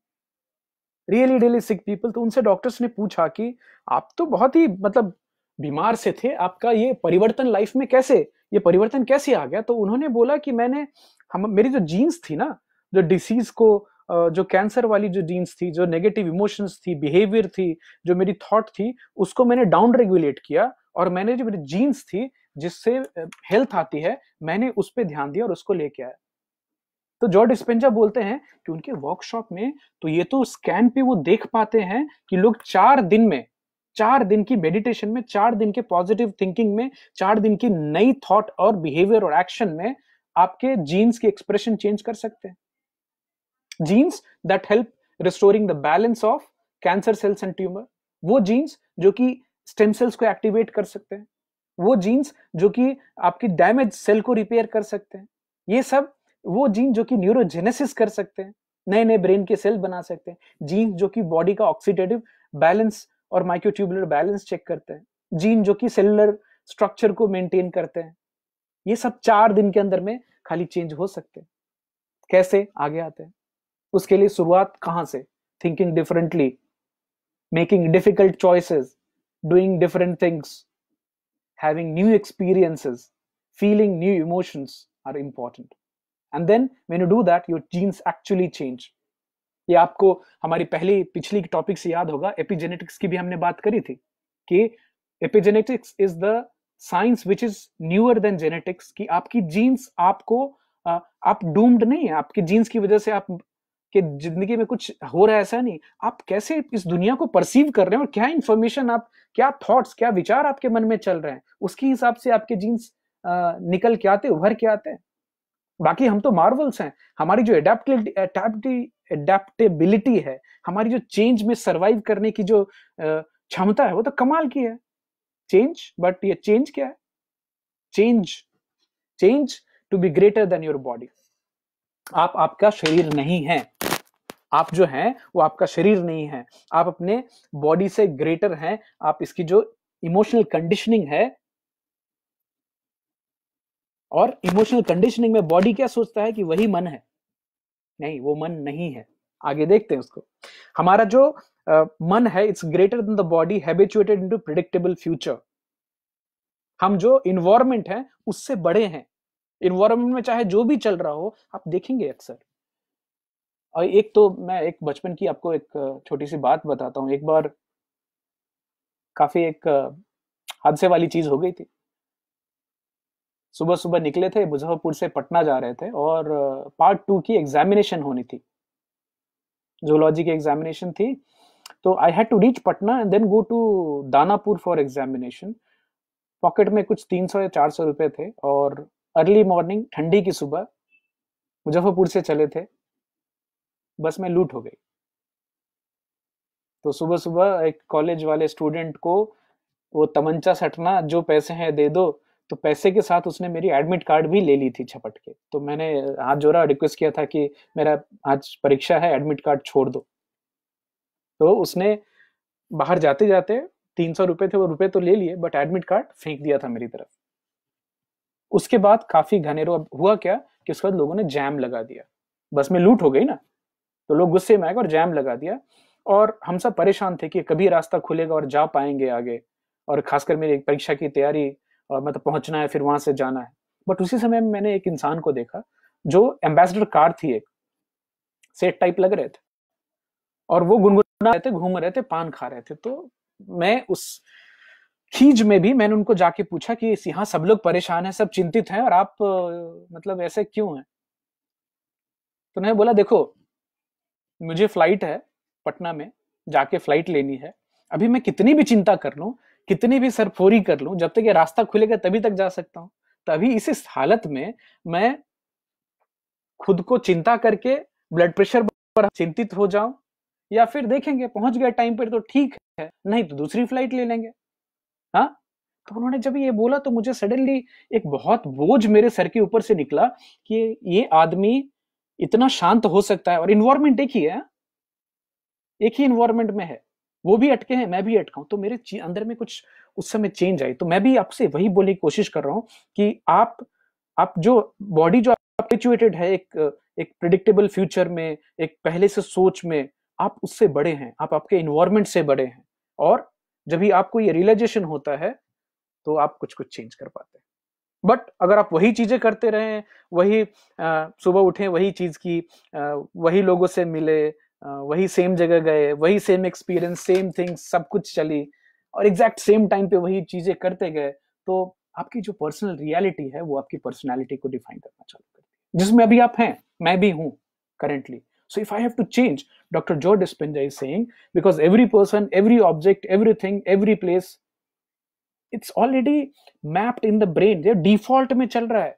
really really sick people तो उनसे डॉक्टर्स ने पूछा कि आप तो बहुत ही मतलब बीमार से थे आपका ये परिवर्तन लाइफ में कैसे ये परिवर्तन कैसे आ गया तो उन्होंने बोला कि मैंने हम मेरी जो जीन्स थी ना जो डिसीज को जो कैंसर वाली जो जीन्स थी जो नेगेटिव इमोशंस थी बिहेवियर थी जो मेरी थॉट थी उसको मैंने डाउन रेगुलेट किया और मैंने जो मेरी जीन्स थी जिससे हेल्थ आती है मैंने उस पर ध्यान दिया और उसको लेके आया तो जॉर्ड स्पेंजा बोलते हैं कि उनके वर्कशॉप में तो ये तो स्कैन पे वो देख पाते हैं कि लोग चार दिन में चार दिन की मेडिटेशन में चार दिन के पॉजिटिव थिंकिंग में चार दिन की नई थॉट और बिहेवियर और एक्शन में आपके जीन्स की एक्सप्रेशन चेंज कर सकते हैं genes that help restoring the balance of cancer cells and tumour वो जीन्स जो कि स्टेम सेल्स को एक्टिवेट कर सकते हैं वो जीन्स जो कि आपकी डैमेज सेल को रिपेयर कर सकते हैं ये सब वो जीन जो कि न्यूरोजेनेसिस कर सकते हैं नए नए ब्रेन के सेल बना सकते हैं जीन्स जो कि बॉडी का ऑक्सीडेटिव बैलेंस और माइक्रोट्यूबुलर बैलेंस चेक करते हैं जीन जो कि सेलुलर स्ट्रक्चर को मेंटेन करते हैं ये सब चार दिन के अंदर में खाली चेंज हो सकते हैं कैसे आगे आते हैं उसके लिए शुरुआत कहाँ से thinking differently making difficult choices doing different things having new experiences feeling new emotions are important. And then when you do that your genes actually change ये आपको हमारी पहली पिछली टॉपिक से याद होगा एपिजेनेटिक्स की भी हमने बात करी थी कि epigenetics is the science which is newer than genetics कि आपकी जीन्स आपको आप डूम्ड नहीं है आपके जीन्स की वजह से आप कि जिंदगी में कुछ हो रहा है ऐसा नहीं आप कैसे इस दुनिया को परसीव कर रहे हैं और क्या इंफॉर्मेशन आप क्या थॉट्स क्या विचार आपके मन में चल रहे हैं उसके हिसाब से आपके जीन्स निकल के आते उभर के आते हैं बाकी हम तो मार्वल्स हैं हमारी जो एडेप्टेबिलिटी है हमारी जो चेंज में सरवाइव करने की जो क्षमता है वो तो कमाल की है चेंज बट ये चेंज क्या है change change to be greater than your body आप आपका शरीर नहीं है आप जो हैं वो आपका शरीर नहीं है आप अपने बॉडी से ग्रेटर हैं आप इसकी जो इमोशनल कंडीशनिंग है और इमोशनल कंडीशनिंग में बॉडी क्या सोचता है कि वही मन है नहीं वो मन नहीं है आगे देखते हैं उसको हमारा जो आ, मन है it's greater than the body habituated into predictable future हम जो इन्वायरमेंट है उससे बड़े हैं इन्वायरमेंट में चाहे जो भी चल रहा हो आप देखेंगे अक्सर और एक तो मैं एक बचपन की आपको एक छोटी सी बात बताता हूँ एक बार काफी एक हादसे वाली चीज हो गई थी सुबह सुबह निकले थे मुजफ्फरपुर से पटना जा रहे थे और पार्ट टू की एग्जामिनेशन होनी थी जोलॉजी की एग्जामिनेशन थी तो I had to reach Patna and then go to Danapur for examination pocket में कुछ तीन सौ या चार सौ रुपये थे और अर्ली मॉर्निंग ठंडी की सुबह मुजफ्फरपुर से चले थे बस में लूट हो गई तो सुबह सुबह एक कॉलेज वाले स्टूडेंट को वो तमंचा सटना जो पैसे हैं दे दो तो पैसे के साथ उसने मेरी एडमिट कार्ड भी ले ली थी छपट के तो मैंने हाथ जोड़ा रिक्वेस्ट किया था कि मेरा आज परीक्षा है एडमिट कार्ड छोड़ दो तो उसने बाहर जाते जाते तीन सौ रुपये थे वो रुपये तो ले लिए बट एडमिट कार्ड फेंक दिया था मेरी तरफ उसके बाद काफी घनेरो हुआ क्या कि उसके बाद लोगों ने जैम लगा दिया बस में लूट हो गई ना तो लोग गुस्से में आए और जैम लगा दिया और हम सब परेशान थे कि कभी रास्ता खुलेगा और जा पाएंगे आगे और खासकर मेरी परीक्षा की तैयारी और मतलब पहुंचना है फिर वहां से जाना है बट उसी समय मैंने एक इंसान को देखा जो एम्बेसडर कार थी एक सेट टाइप लग रहे थे और वो गुनगुना रहे थे घूम रहे थे पान खा रहे थे तो मैं उस खीज में भी मैंने उनको जाके पूछा कि यहाँ सब लोग परेशान है सब चिंतित हैं और आप मतलब ऐसे क्यों हैं तो उन्होंने बोला देखो मुझे फ्लाइट है पटना में जाके फ्लाइट लेनी है अभी मैं कितनी भी चिंता कर लूँ कितनी भी सरफोरी कर लूँ जब तक ये रास्ता खुलेगा तभी तक जा सकता हूँ तभी इस हालत में मैं खुद को चिंता करके ब्लड प्रेशर पर चिंतित हो जाऊं या फिर देखेंगे पहुंच गए टाइम पर तो ठीक है नहीं तो दूसरी फ्लाइट ले लेंगे हाँ तो उन्होंने जब ये बोला तो मुझे सडनली एक बहुत बोझ मेरे सर के ऊपर से निकला कि ये आदमी इतना शांत हो सकता है और इन्वायरमेंट एक ही है एक ही इन्वायरमेंट में है वो भी अटके हैं मैं भी अटका हूं तो मेरे अंदर में कुछ उस समय चेंज आई तो मैं भी आपसे वही बोलने की कोशिश कर रहा हूँ कि आप आप जो बॉडी जो एपिचुएटेड है एक एक प्रिडिक्टेबल फ्यूचर में एक पहले से सोच में आप उससे बड़े हैं आप आपके इन्वायरमेंट से बड़े हैं और जब भी आपको ये रियलाइजेशन होता है तो आप कुछ कुछ चेंज कर पाते हैं बट अगर आप वही चीज़ें करते रहे वही सुबह उठे वही चीज़ की वही लोगों से मिले वही सेम जगह गए वही सेम एक्सपीरियंस सेम थिंग सब कुछ चली और एग्जैक्ट सेम टाइम पे वही चीज़ें करते गए तो आपकी जो पर्सनल रियलिटी है वो आपकी पर्सनैलिटी को डिफाइन करना चालू करती है जिसमें अभी आप हैं मैं भी हूँ currently so if I have to change doctor Joe Dispenza is saying, because every person, every object, everything, every place it's already mapped in the brain ये डिफॉल्ट में चल रहा है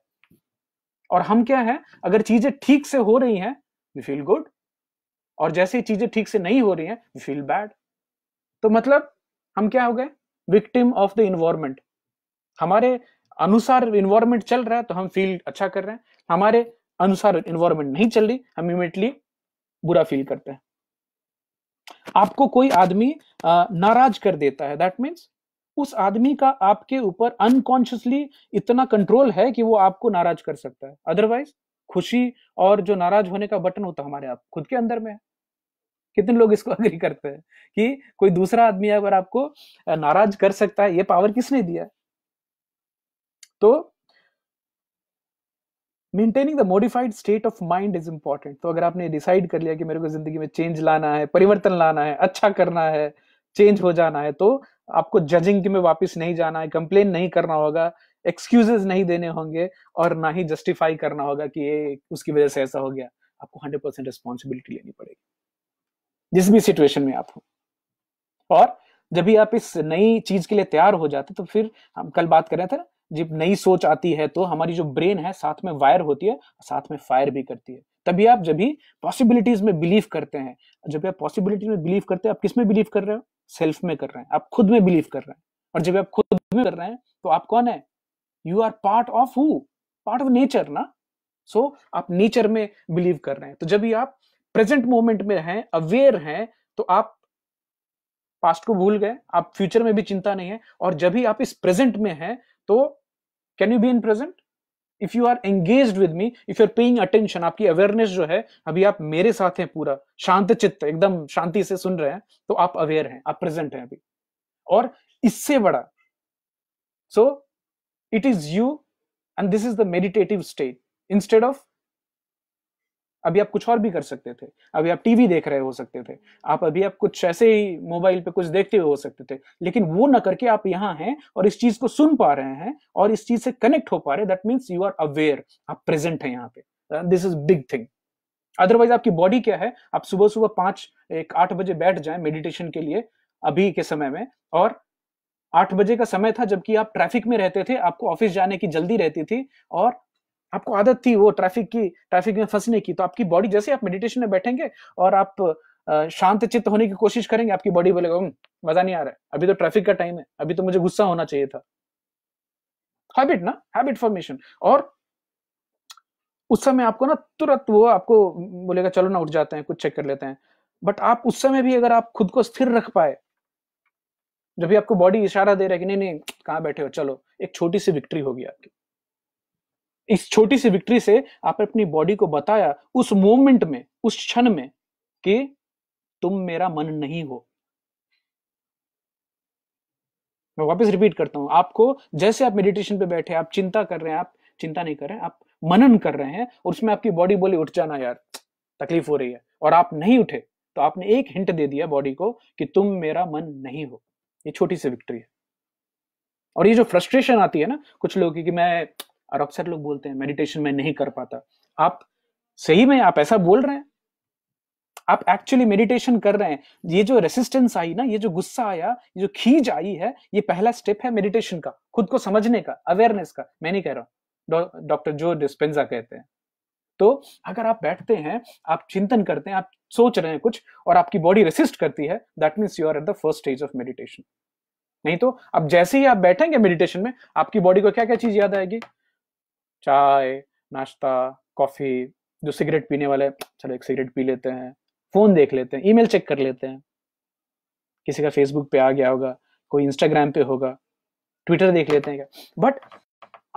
और हम क्या है अगर चीजें ठीक से हो रही हैं वी फील गुड और जैसे चीजें ठीक से नहीं हो रही हैं वी फील बैड तो मतलब हम क्या हो गए विक्टिम ऑफ द इन्वायरमेंट हमारे अनुसार इन्वायरमेंट चल रहा है तो हम फील अच्छा कर रहे हैं हमारे अनुसार इन्वायरमेंट नहीं चल रही हम इमीडिएटली बुरा फील करते हैं आपको कोई आदमी नाराज कर देता है दैट मीन्स उस आदमी का आपके ऊपर अनकॉन्शियसली इतना कंट्रोल है कि वो आपको नाराज कर सकता है अदरवाइज खुशी और जो नाराज होने का बटन होता है हमारे आप खुद के अंदर में है कितने लोग इसको अग्री करते हैं कि कोई दूसरा आदमी अगर आपको नाराज कर सकता है ये पावर किसने दिया तो maintaining the modified state of mind is important तो अगर आपने डिसाइड कर लिया कि मेरे को जिंदगी में चेंज लाना है परिवर्तन लाना है अच्छा करना है चेंज हो जाना है तो आपको जजिंग में वापस नहीं जाना है कंप्लेन नहीं करना होगा एक्सक्यूजेज नहीं देने होंगे और ना ही जस्टिफाई करना होगा कि ये उसकी वजह से ऐसा हो गया आपको हंड्रेड परसेंट रिस्पॉन्सिबिलिटी लेनी पड़ेगी जिस भी सिचुएशन में आप हो और जब भी आप इस नई चीज के लिए तैयार हो जाते तो फिर हम कल बात कर रहे थे ना जब नई सोच आती है तो हमारी जो ब्रेन है साथ में वायर होती है साथ में फायर भी करती है तभी आप जब भी पॉसिबिलिटीज में बिलीव करते हैं जब आप पॉसिबिलिटीज में बिलीव करते हैं आप किस में बिलीव कर रहे हो सेल्फ में कर रहे हैं आप खुद में बिलीव कर रहे हैं और जब आप खुद में कर रहे हैं तो आप कौन है you are part of who part of nature ना सो so, आप नेचर में बिलीव कर रहे हैं तो जब भी आप प्रेजेंट मोमेंट में हैं अवेयर हैं तो आप पास्ट को भूल गए आप फ्यूचर में भी चिंता नहीं है और जब भी आप इस प्रेजेंट में हैं तो can you be in present if you are engage with me if you are paying attention आपकी अवेयरनेस जो है अभी आप मेरे साथ हैं पूरा शांत चित्त एकदम शांति से सुन रहे हैं तो आप अवेयर हैं आप प्रेजेंट हैं अभी और इससे बड़ा so it is you and this is the meditative state instead of अभी आप कुछ और भी कर सकते थे अभी आप टीवी देख रहे हो सकते थे आप अभी आप कुछ ऐसे ही मोबाइल पे कुछ देखते हुए हो सकते थे लेकिन वो ना करके आप यहाँ हैं और इस चीज को सुन पा रहे हैं और इस चीज से कनेक्ट हो पा रहे that means you are aware आप प्रेजेंट है यहाँ पे this is big thing otherwise आपकी बॉडी क्या है आप सुबह सुबह पांच एक आठ बजे बैठ जाए मेडिटेशन के लिए अभी के समय में और आठ बजे का समय था जबकि आप ट्रैफिक में रहते थे आपको ऑफिस जाने की जल्दी रहती थी और आपको आदत थी वो ट्रैफिक की ट्रैफिक में फंसने की तो आपकी बॉडी जैसे आप मेडिटेशन में बैठेंगे और आप शांत चित्त होने की कोशिश करेंगे आपकी बॉडी बोलेगा मजा नहीं आ रहा है अभी तो ट्रैफिक का टाइम है अभी तो मुझे गुस्सा होना चाहिए था हैबिट ना हैबिट फॉर्मेशन और उस समय आपको ना तुरंत वो आपको बोलेगा चलो ना उठ जाते हैं कुछ चेक कर लेते हैं बट आप उस समय भी अगर आप खुद को स्थिर रख पाए जब भी आपको बॉडी इशारा दे रहा है कि नहीं नहीं कहाँ बैठे हो चलो एक छोटी सी विक्ट्री होगी आपकी इस छोटी सी विक्ट्री से आपने अपनी बॉडी को बताया उस मोमेंट में उस क्षण में कि तुम मेरा मन नहीं हो मैं वापस रिपीट करता हूं आपको जैसे आप मेडिटेशन पे बैठे आप चिंता कर रहे हैं आप चिंता नहीं कर रहे हैं आप मनन कर रहे हैं और उसमें आपकी बॉडी बोली उठ जाना यार तकलीफ हो रही है और आप नहीं उठे तो आपने एक हिंट दे दिया बॉडी को कि तुम मेरा मन नहीं हो ये छोटी सी विक्ट्री है और ये जो फ्रस्ट्रेशन आती है ना कुछ लोगों की कि मैं और अक्सर लोग बोलते हैं मेडिटेशन में नहीं कर पाता आप सही में आप ऐसा बोल रहे हैं आप एक्चुअली मेडिटेशन कर रहे हैं ये जो रेसिस्टेंस आई ना ये जो गुस्सा आया ये जो खींच आई है ये पहला स्टेप है मेडिटेशन का खुद को समझने का अवेयरनेस का मैं नहीं कह रहा हूँ डॉक्टर जो डिस्पेंजा कहते हैं तो अगर आप बैठते हैं आप चिंतन करते हैं आप सोच रहे हैं कुछ और आपकी बॉडी रेसिस्ट करती है that means you are at the first stage of meditation नहीं तो अब जैसे ही आप बैठेंगे मेडिटेशन में आपकी बॉडी को क्या क्या चीज याद आएगी चाय नाश्ता कॉफ़ी जो सिगरेट पीने वाले चलो एक सिगरेट पी लेते हैं फ़ोन देख लेते हैं ईमेल चेक कर लेते हैं किसी का फेसबुक पे आ गया होगा कोई इंस्टाग्राम पे होगा ट्विटर देख लेते हैं क्या बट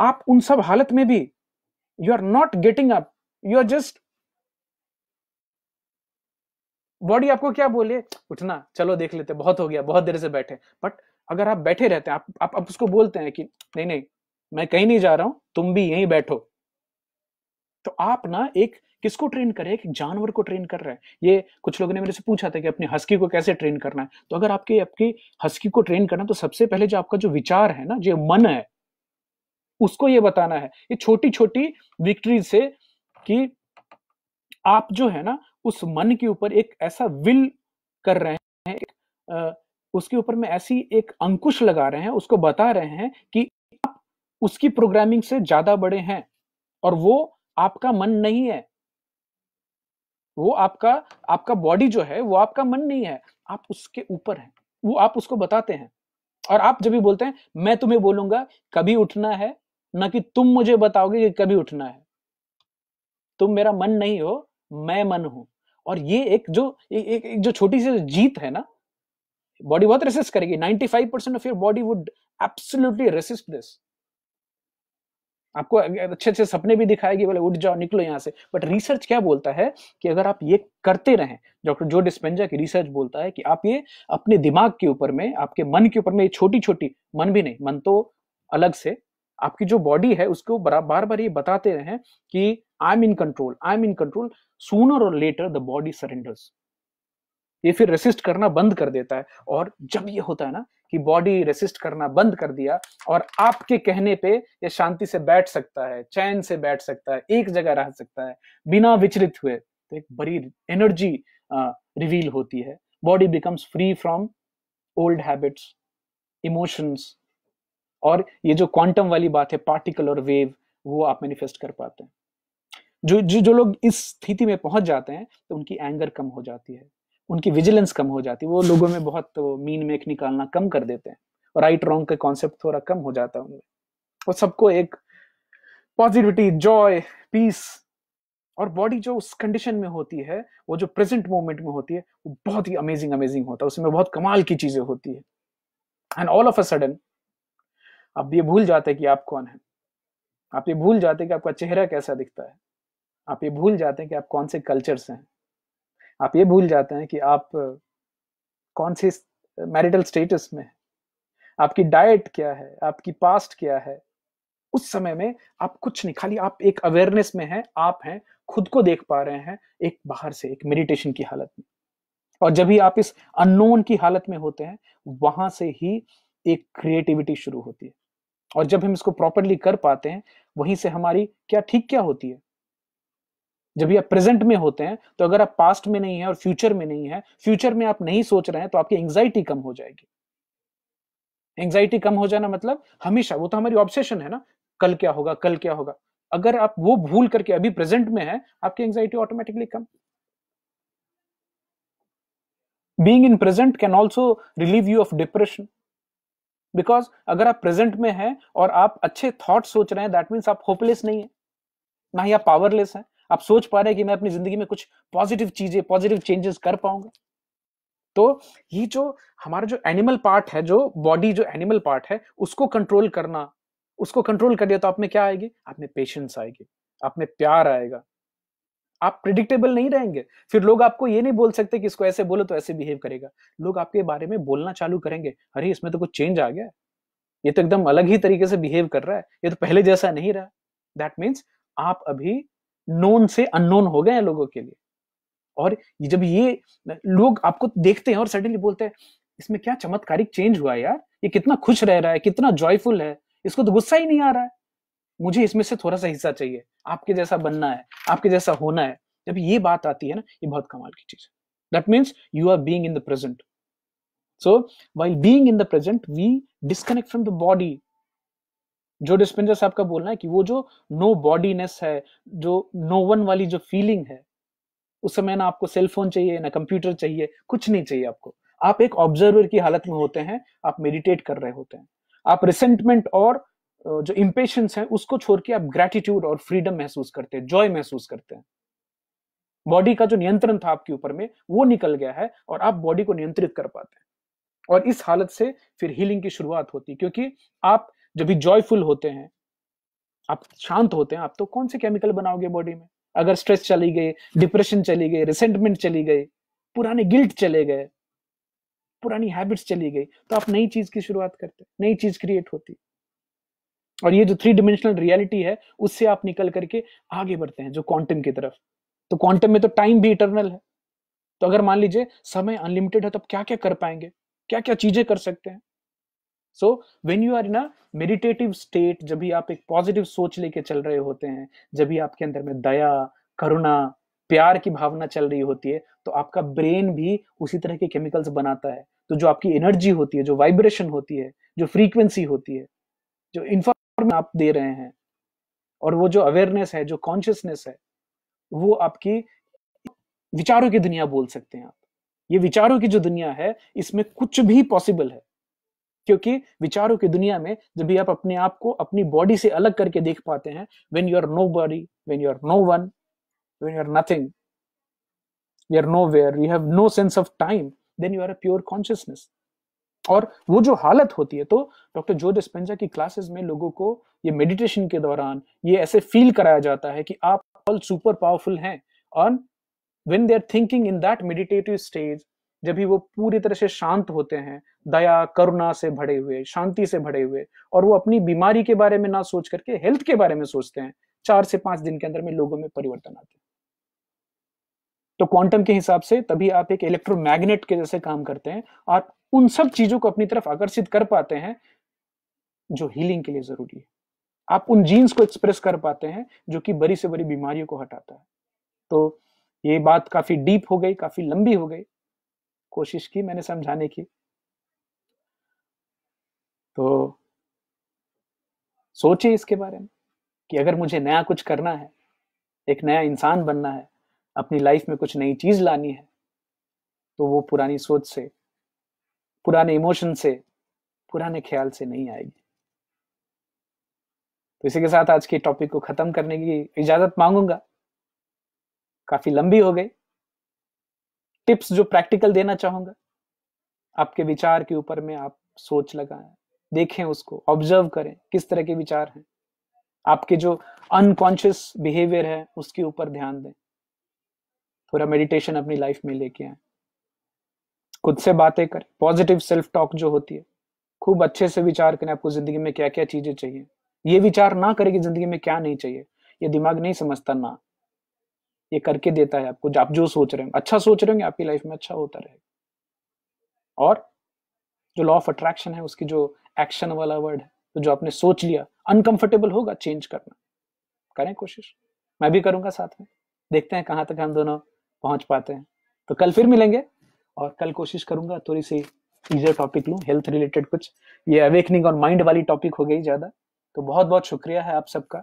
आप उन सब हालत में भी you are not getting up you are just body आपको क्या बोले उठना चलो देख लेते बहुत हो गया बहुत देर से बैठे बट अगर आप बैठे रहते हैं आप आप, आप उसको बोलते हैं कि नहीं नहीं मैं कहीं नहीं जा रहा हूं तुम भी यहीं बैठो तो आप ना एक किसको ट्रेन करें एक जानवर को ट्रेन कर रहे हैं ये कुछ लोगों ने मेरे से पूछा था कि अपनी हस्की को कैसे ट्रेन करना है तो अगर आपके आपकी हस्की को ट्रेन करना तो सबसे पहले जो आपका जो विचार है ना जो मन है उसको ये बताना है ये छोटी छोटी विक्ट्री से कि आप जो है ना उस मन के ऊपर एक ऐसा विल कर रहे हैं उसके ऊपर में ऐसी एक अंकुश लगा रहे हैं उसको बता रहे हैं कि उसकी प्रोग्रामिंग से ज्यादा बड़े हैं और वो आपका मन नहीं है वो आपका आपका बॉडी जो है वो आपका मन नहीं है आप उसके ऊपर है वो आप उसको बताते हैं और आप जब भी बोलते हैं मैं तुम्हें बोलूंगा कभी उठना है ना कि तुम मुझे बताओगे कि कभी उठना है तुम मेरा मन नहीं हो मैं मन हूं और ये एक जो एक, एक जो छोटी सी जीत है ना बॉडी बहुत रेसिस्ट करेगी 95 percent of your body would absolutely resist this आपको अच्छे अच्छे सपने भी दिखाएगी बोले उठ जाओ निकलो यहाँ से बट रिसर्च क्या बोलता है कि अगर आप ये करते रहे डॉक्टर जो डिस्पेंजा की रिसर्च बोलता है कि आप ये अपने दिमाग के ऊपर में आपके मन के ऊपर में ये छोटी छोटी मन भी नहीं मन तो अलग से आपकी जो बॉडी है उसको बार बार ये बताते रहे कि I am in control I am in control sooner और लेटर द बॉडी सरेंडर्स ये फिर रेसिस्ट करना बंद कर देता है और जब ये होता है ना कि बॉडी रेसिस्ट करना बंद कर दिया और आपके कहने पे ये शांति से बैठ सकता है चैन से बैठ सकता है एक जगह रह सकता है बिना विचलित हुए तो एक बड़ी एनर्जी रिवील होती है body becomes free from old habits emotions और ये जो क्वांटम वाली बात है पार्टिकल और वेव वो आप मैनिफेस्ट कर पाते हैं जो जो जो लोग इस स्थिति में पहुंच जाते हैं तो उनकी एंगर कम हो जाती है उनकी विजिलेंस कम हो जाती है वो लोगों में बहुत तो मीन मेक निकालना कम कर देते हैं और राइट रॉन्ग का कॉन्सेप्ट थोड़ा कम हो जाता है उनमें और सबको एक पॉजिटिविटी जॉय पीस और बॉडी जो उस कंडीशन में होती है वो जो प्रेजेंट मोमेंट में होती है वो बहुत ही अमेजिंग अमेजिंग होता है उसमें बहुत कमाल की चीजें होती है and all of a sudden आप ये भूल जाते हैं कि आप कौन है आप ये भूल जाते हैं कि आपका चेहरा कैसा दिखता है आप ये भूल जाते हैं कि आप कौन से कल्चर से हैं आप ये भूल जाते हैं कि आप कौन से मैरिटल स्टेटस में आपकी डाइट क्या है आपकी पास्ट क्या है उस समय में आप कुछ नहीं खाली आप एक अवेयरनेस में हैं आप हैं खुद को देख पा रहे हैं एक बाहर से एक मेडिटेशन की हालत में और जब भी आप इस अननोन की हालत में होते हैं वहां से ही एक क्रिएटिविटी शुरू होती है और जब हम इसको प्रॉपरली कर पाते हैं वहीं से हमारी क्या ठीक क्या होती है जब आप प्रेजेंट में होते हैं तो अगर आप पास्ट में नहीं है और फ्यूचर में नहीं है फ्यूचर में आप नहीं सोच रहे हैं तो आपकी एंग्जाइटी कम हो जाएगी एंग्जाइटी कम हो जाना मतलब हमेशा वो तो हमारी ऑब्सेशन है ना कल क्या होगा कल क्या होगा अगर आप वो भूल करके अभी प्रेजेंट में है आपकी एंग्जाइटी ऑटोमेटिकली कम being in present can also relieve you of depression because अगर आप प्रेजेंट में हैं और आप अच्छे थॉट सोच रहे हैं दैट मीन्स आप होपलेस नहीं है ना ही आप पावरलेस हैं आप सोच पा रहे हैं कि मैं अपनी जिंदगी में कुछ पॉजिटिव चीजें पॉजिटिव चेंजेस कर पाऊंगा तो ये जो हमारा जो एनिमल पार्ट है जो बॉडी जो एनिमल पार्ट है उसको कंट्रोल करना उसको कंट्रोल कर दिया तो आप में क्या आएगी आप में पेशेंस आएगी आप में प्यार आएगा आप प्रिडिक्टेबल नहीं रहेंगे फिर लोग आपको ये नहीं बोल सकते कि इसको ऐसे बोलो तो ऐसे बिहेव करेगा लोग आपके बारे में बोलना चालू करेंगे अरे इसमें तो कुछ चेंज आ गया ये तो एकदम अलग ही तरीके से बिहेव कर रहा है ये तो पहले जैसा नहीं रहा दैट मीन्स आप अभी नोन से अननोन हो गए हैं लोगों के लिए और जब ये लोग आपको देखते हैं और सडनली बोलते हैं इसमें क्या चमत्कारिक चेंज हुआ है यार ये कितना खुश रह रहा है कितना जॉयफुल है इसको तो गुस्सा ही नहीं आ रहा है मुझे इसमें से थोड़ा सा हिस्सा चाहिए आपके जैसा बनना है आपके जैसा होना है जब ये बात आती है ना ये बहुत कमाल की चीज है that means you are being in the present so while being in the present we disconnect from the body जो डिस्पेंजर साहब का बोलना है कि वो जो नो बॉडीनेस है जो नो वन वाली जो फीलिंग है उस समय ना आपको सेल फोन चाहिए ना कंप्यूटर चाहिए कुछ नहीं चाहिए आपको आप एक ऑब्जर्वर की हालत में होते हैं आप मेडिटेट कर रहे होते हैं आप रिसेंटमेंट और जो इम्पेशंस है उसको छोड़ के आप ग्रेटिट्यूड और फ्रीडम महसूस करते हैं जॉय महसूस करते हैं बॉडी का जो नियंत्रण था आपके ऊपर में वो निकल गया है और आप बॉडी को नियंत्रित कर पाते हैं और इस हालत से फिर हीलिंग की शुरुआत होती है क्योंकि आप जब भी जॉयफुल होते हैं आप शांत होते हैं आप तो कौन से केमिकल बनाओगे बॉडी में अगर स्ट्रेस चली गई डिप्रेशन चली गई रिसेंटमेंट चली गई पुराने गिल्ट चले गए पुरानी हैबिट्स चली गई तो आप नई चीज की शुरुआत करते नई चीज क्रिएट होती और ये जो थ्री डिमेंशनल रियलिटी है उससे आप निकल करके आगे बढ़ते हैं जो क्वांटम की तरफ तो क्वांटम में तो टाइम भी इटरनल है तो अगर मान लीजिए समय अनलिमिटेड है तो आप क्या क्या कर पाएंगे क्या क्या चीजें कर सकते हैं so when you are in a meditative state जब भी आप एक पॉजिटिव सोच लेके चल रहे होते हैं जब भी आपके अंदर में दया करुणा प्यार की भावना चल रही होती है तो आपका ब्रेन भी उसी तरह के केमिकल्स बनाता है तो जो आपकी एनर्जी होती है जो वाइब्रेशन होती है जो फ्रीक्वेंसी होती है जो इन्फॉर्मेशन आप दे रहे हैं और वो जो अवेयरनेस है जो कॉन्शियसनेस है वो आपकी विचारों की दुनिया बोल सकते हैं आप ये विचारों की जो दुनिया है इसमें कुछ भी पॉसिबल है क्योंकि विचारों की दुनिया में जब भी आप अपने आप को अपनी बॉडी से अलग करके देख पाते हैं when you are nobody when you are no one when you are nothing you are nowhere you have no sense of time then you are a pure consciousness और वो जो हालत होती है तो डॉक्टर जो Dispenza की classes में लोगों को ये मेडिटेशन के दौरान ये ऐसे फील कराया जाता है कि आप ऑल सुपर पावरफुल हैं और when they are thinking in that meditative stage जब भी वो पूरी तरह से शांत होते हैं दया करुणा से भरे हुए शांति से भरे हुए और वो अपनी बीमारी के बारे में ना सोच करके हेल्थ के बारे में सोचते हैं चार से पांच दिन के अंदर में लोगों में परिवर्तन आते हैं तो क्वांटम के हिसाब से तभी आप एक इलेक्ट्रोमैग्नेट के जैसे काम करते हैं आप उन सब चीजों को अपनी तरफ आकर्षित कर पाते हैं जो हीलिंग के लिए जरूरी है आप उन जीन्स को एक्सप्रेस कर पाते हैं जो कि बड़ी से बड़ी बीमारियों को हटाता है तो ये बात काफी डीप हो गई काफी लंबी हो गई कोशिश की मैंने समझाने की तो सोचिए इसके बारे में कि अगर मुझे नया कुछ करना है एक नया इंसान बनना है अपनी लाइफ में कुछ नई चीज लानी है तो वो पुरानी सोच से पुराने इमोशन से पुराने ख्याल से नहीं आएगी तो इसी के साथ आज के टॉपिक को खत्म करने की इजाजत मांगूंगा काफी लंबी हो गई टिप्स जो प्रैक्टिकल देना चाहूंगा आपके विचार के ऊपर में आप सोच लगाएं देखें उसको ऑब्जर्व करें किस तरह के विचार हैं आपके जो अनकॉन्शियस बिहेवियर है उसके ऊपर ध्यान दें थोड़ा मेडिटेशन अपनी लाइफ में लेके आए खुद से बातें करें पॉजिटिव सेल्फ टॉक जो होती है खूब अच्छे से विचार करें आपको जिंदगी में क्या क्या चीजें चाहिए ये विचार ना करें कि जिंदगी में क्या नहीं चाहिए ये दिमाग नहीं समझता ना ये करके देता है आपको आप जो सोच रहे हैं अच्छा सोच रहे होंगे आपकी लाइफ में अच्छा होता रहेगा और जो लॉ ऑफ अट्रैक्शन है उसकी जो एक्शन वाला वर्ड है तो जो आपने सोच लिया अनकंफर्टेबल होगा चेंज करना करें कोशिश मैं भी करूंगा साथ में देखते हैं कहां तक हम दोनों पहुंच पाते हैं तो कल फिर मिलेंगे और कल कोशिश करूंगा थोड़ी सी ईजर टॉपिक लूँ हेल्थ रिलेटेड कुछ ये अवेकनिंग और माइंड वाली टॉपिक हो गई ज़्यादा तो बहुत बहुत शुक्रिया है आप सबका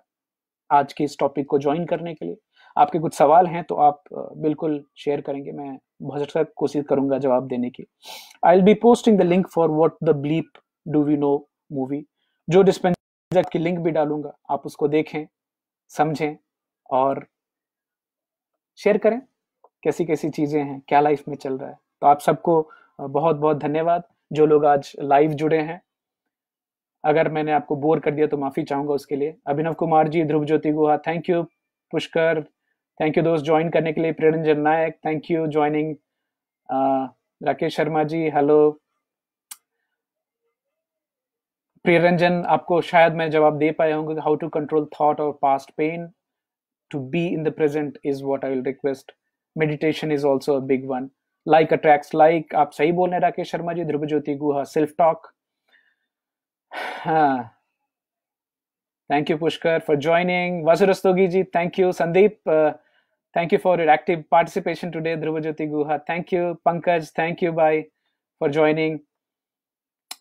आज के इस टॉपिक को ज्वाइन करने के लिए आपके कुछ सवाल हैं तो आप बिल्कुल शेयर करेंगे मैं बहुत कोशिश करूंगा जवाब देने की I will be posting the link for what the bleep do we know movie Joe Dispenza की लिंक भी डालूंगा आप उसको देखें समझें और शेयर करें कैसी कैसी चीज़ें हैं क्या लाइफ में चल रहा है तो आप सबको बहुत बहुत धन्यवाद जो लोग आज लाइव जुड़े हैं अगर मैंने आपको बोर कर दिया तो माफ़ी चाहूंगा उसके लिए Abhinav Kumar ji Dhruv Jyoti Guha thank you Pushkar thank you दोस्त ज्वाइन करने के लिए Preran Nayak thank you joining Rakesh Sharma ji hello Priyaranjan आपको शायद मैं जवाब दे पाया हूँ हाउ टू कंट्रोल थॉट और past pain to be in the present is what I will request meditation is also big one like attract like आप सही बोल रहे हैं राकेश शर्मा जी Dhruv Jyoti Guha self talk thank you Pushkar for joining वसुरस्तोगी ji thank you Sandeep thank you for your active participation today Dhruv Jyoti Guha thank you Pankaj thank you bye for joining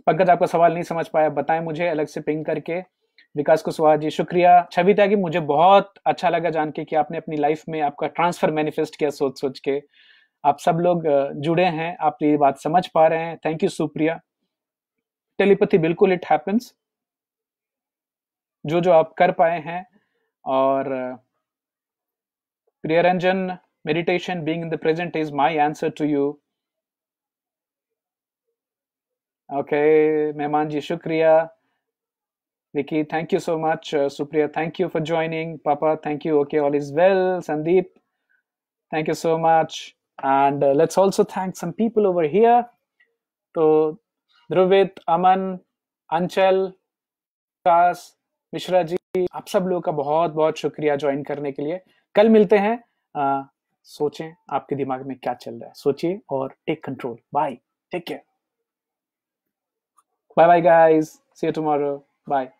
Pankaj आपका सवाल नहीं समझ पाया बताएं मुझे अलग से पिंग करके विकास कुशवाहा जी शुक्रिया छवि त्यागी मुझे बहुत अच्छा लगा जान के कि आपने अपनी लाइफ में आपका ट्रांसफर मैनिफेस्ट किया सोच सोच के आप सब लोग जुड़े हैं आप ये बात समझ पा रहे हैं थैंक यू सुप्रिया टेलीपैथी बिल्कुल इट हैपन्स जो जो आप कर पाए हैं और Priyaranjan meditation being in the present is my answer to you okay मेहमान जी शुक्रिया Nikki thank you so much Supriya thank you for joining पापा thank you okay all is well Sandeep thank you so much and let's also thank some people over here तो ध्रुवित अमन अंचल विकास मिश्रा जी आप सब लोगों का बहुत बहुत शुक्रिया ज्वाइन करने के लिए कल मिलते हैं आ, uh, सोचें आपके दिमाग में क्या चल रहा है सोचिए और take control bye take care Bye bye, guys. See you tomorrow. Bye.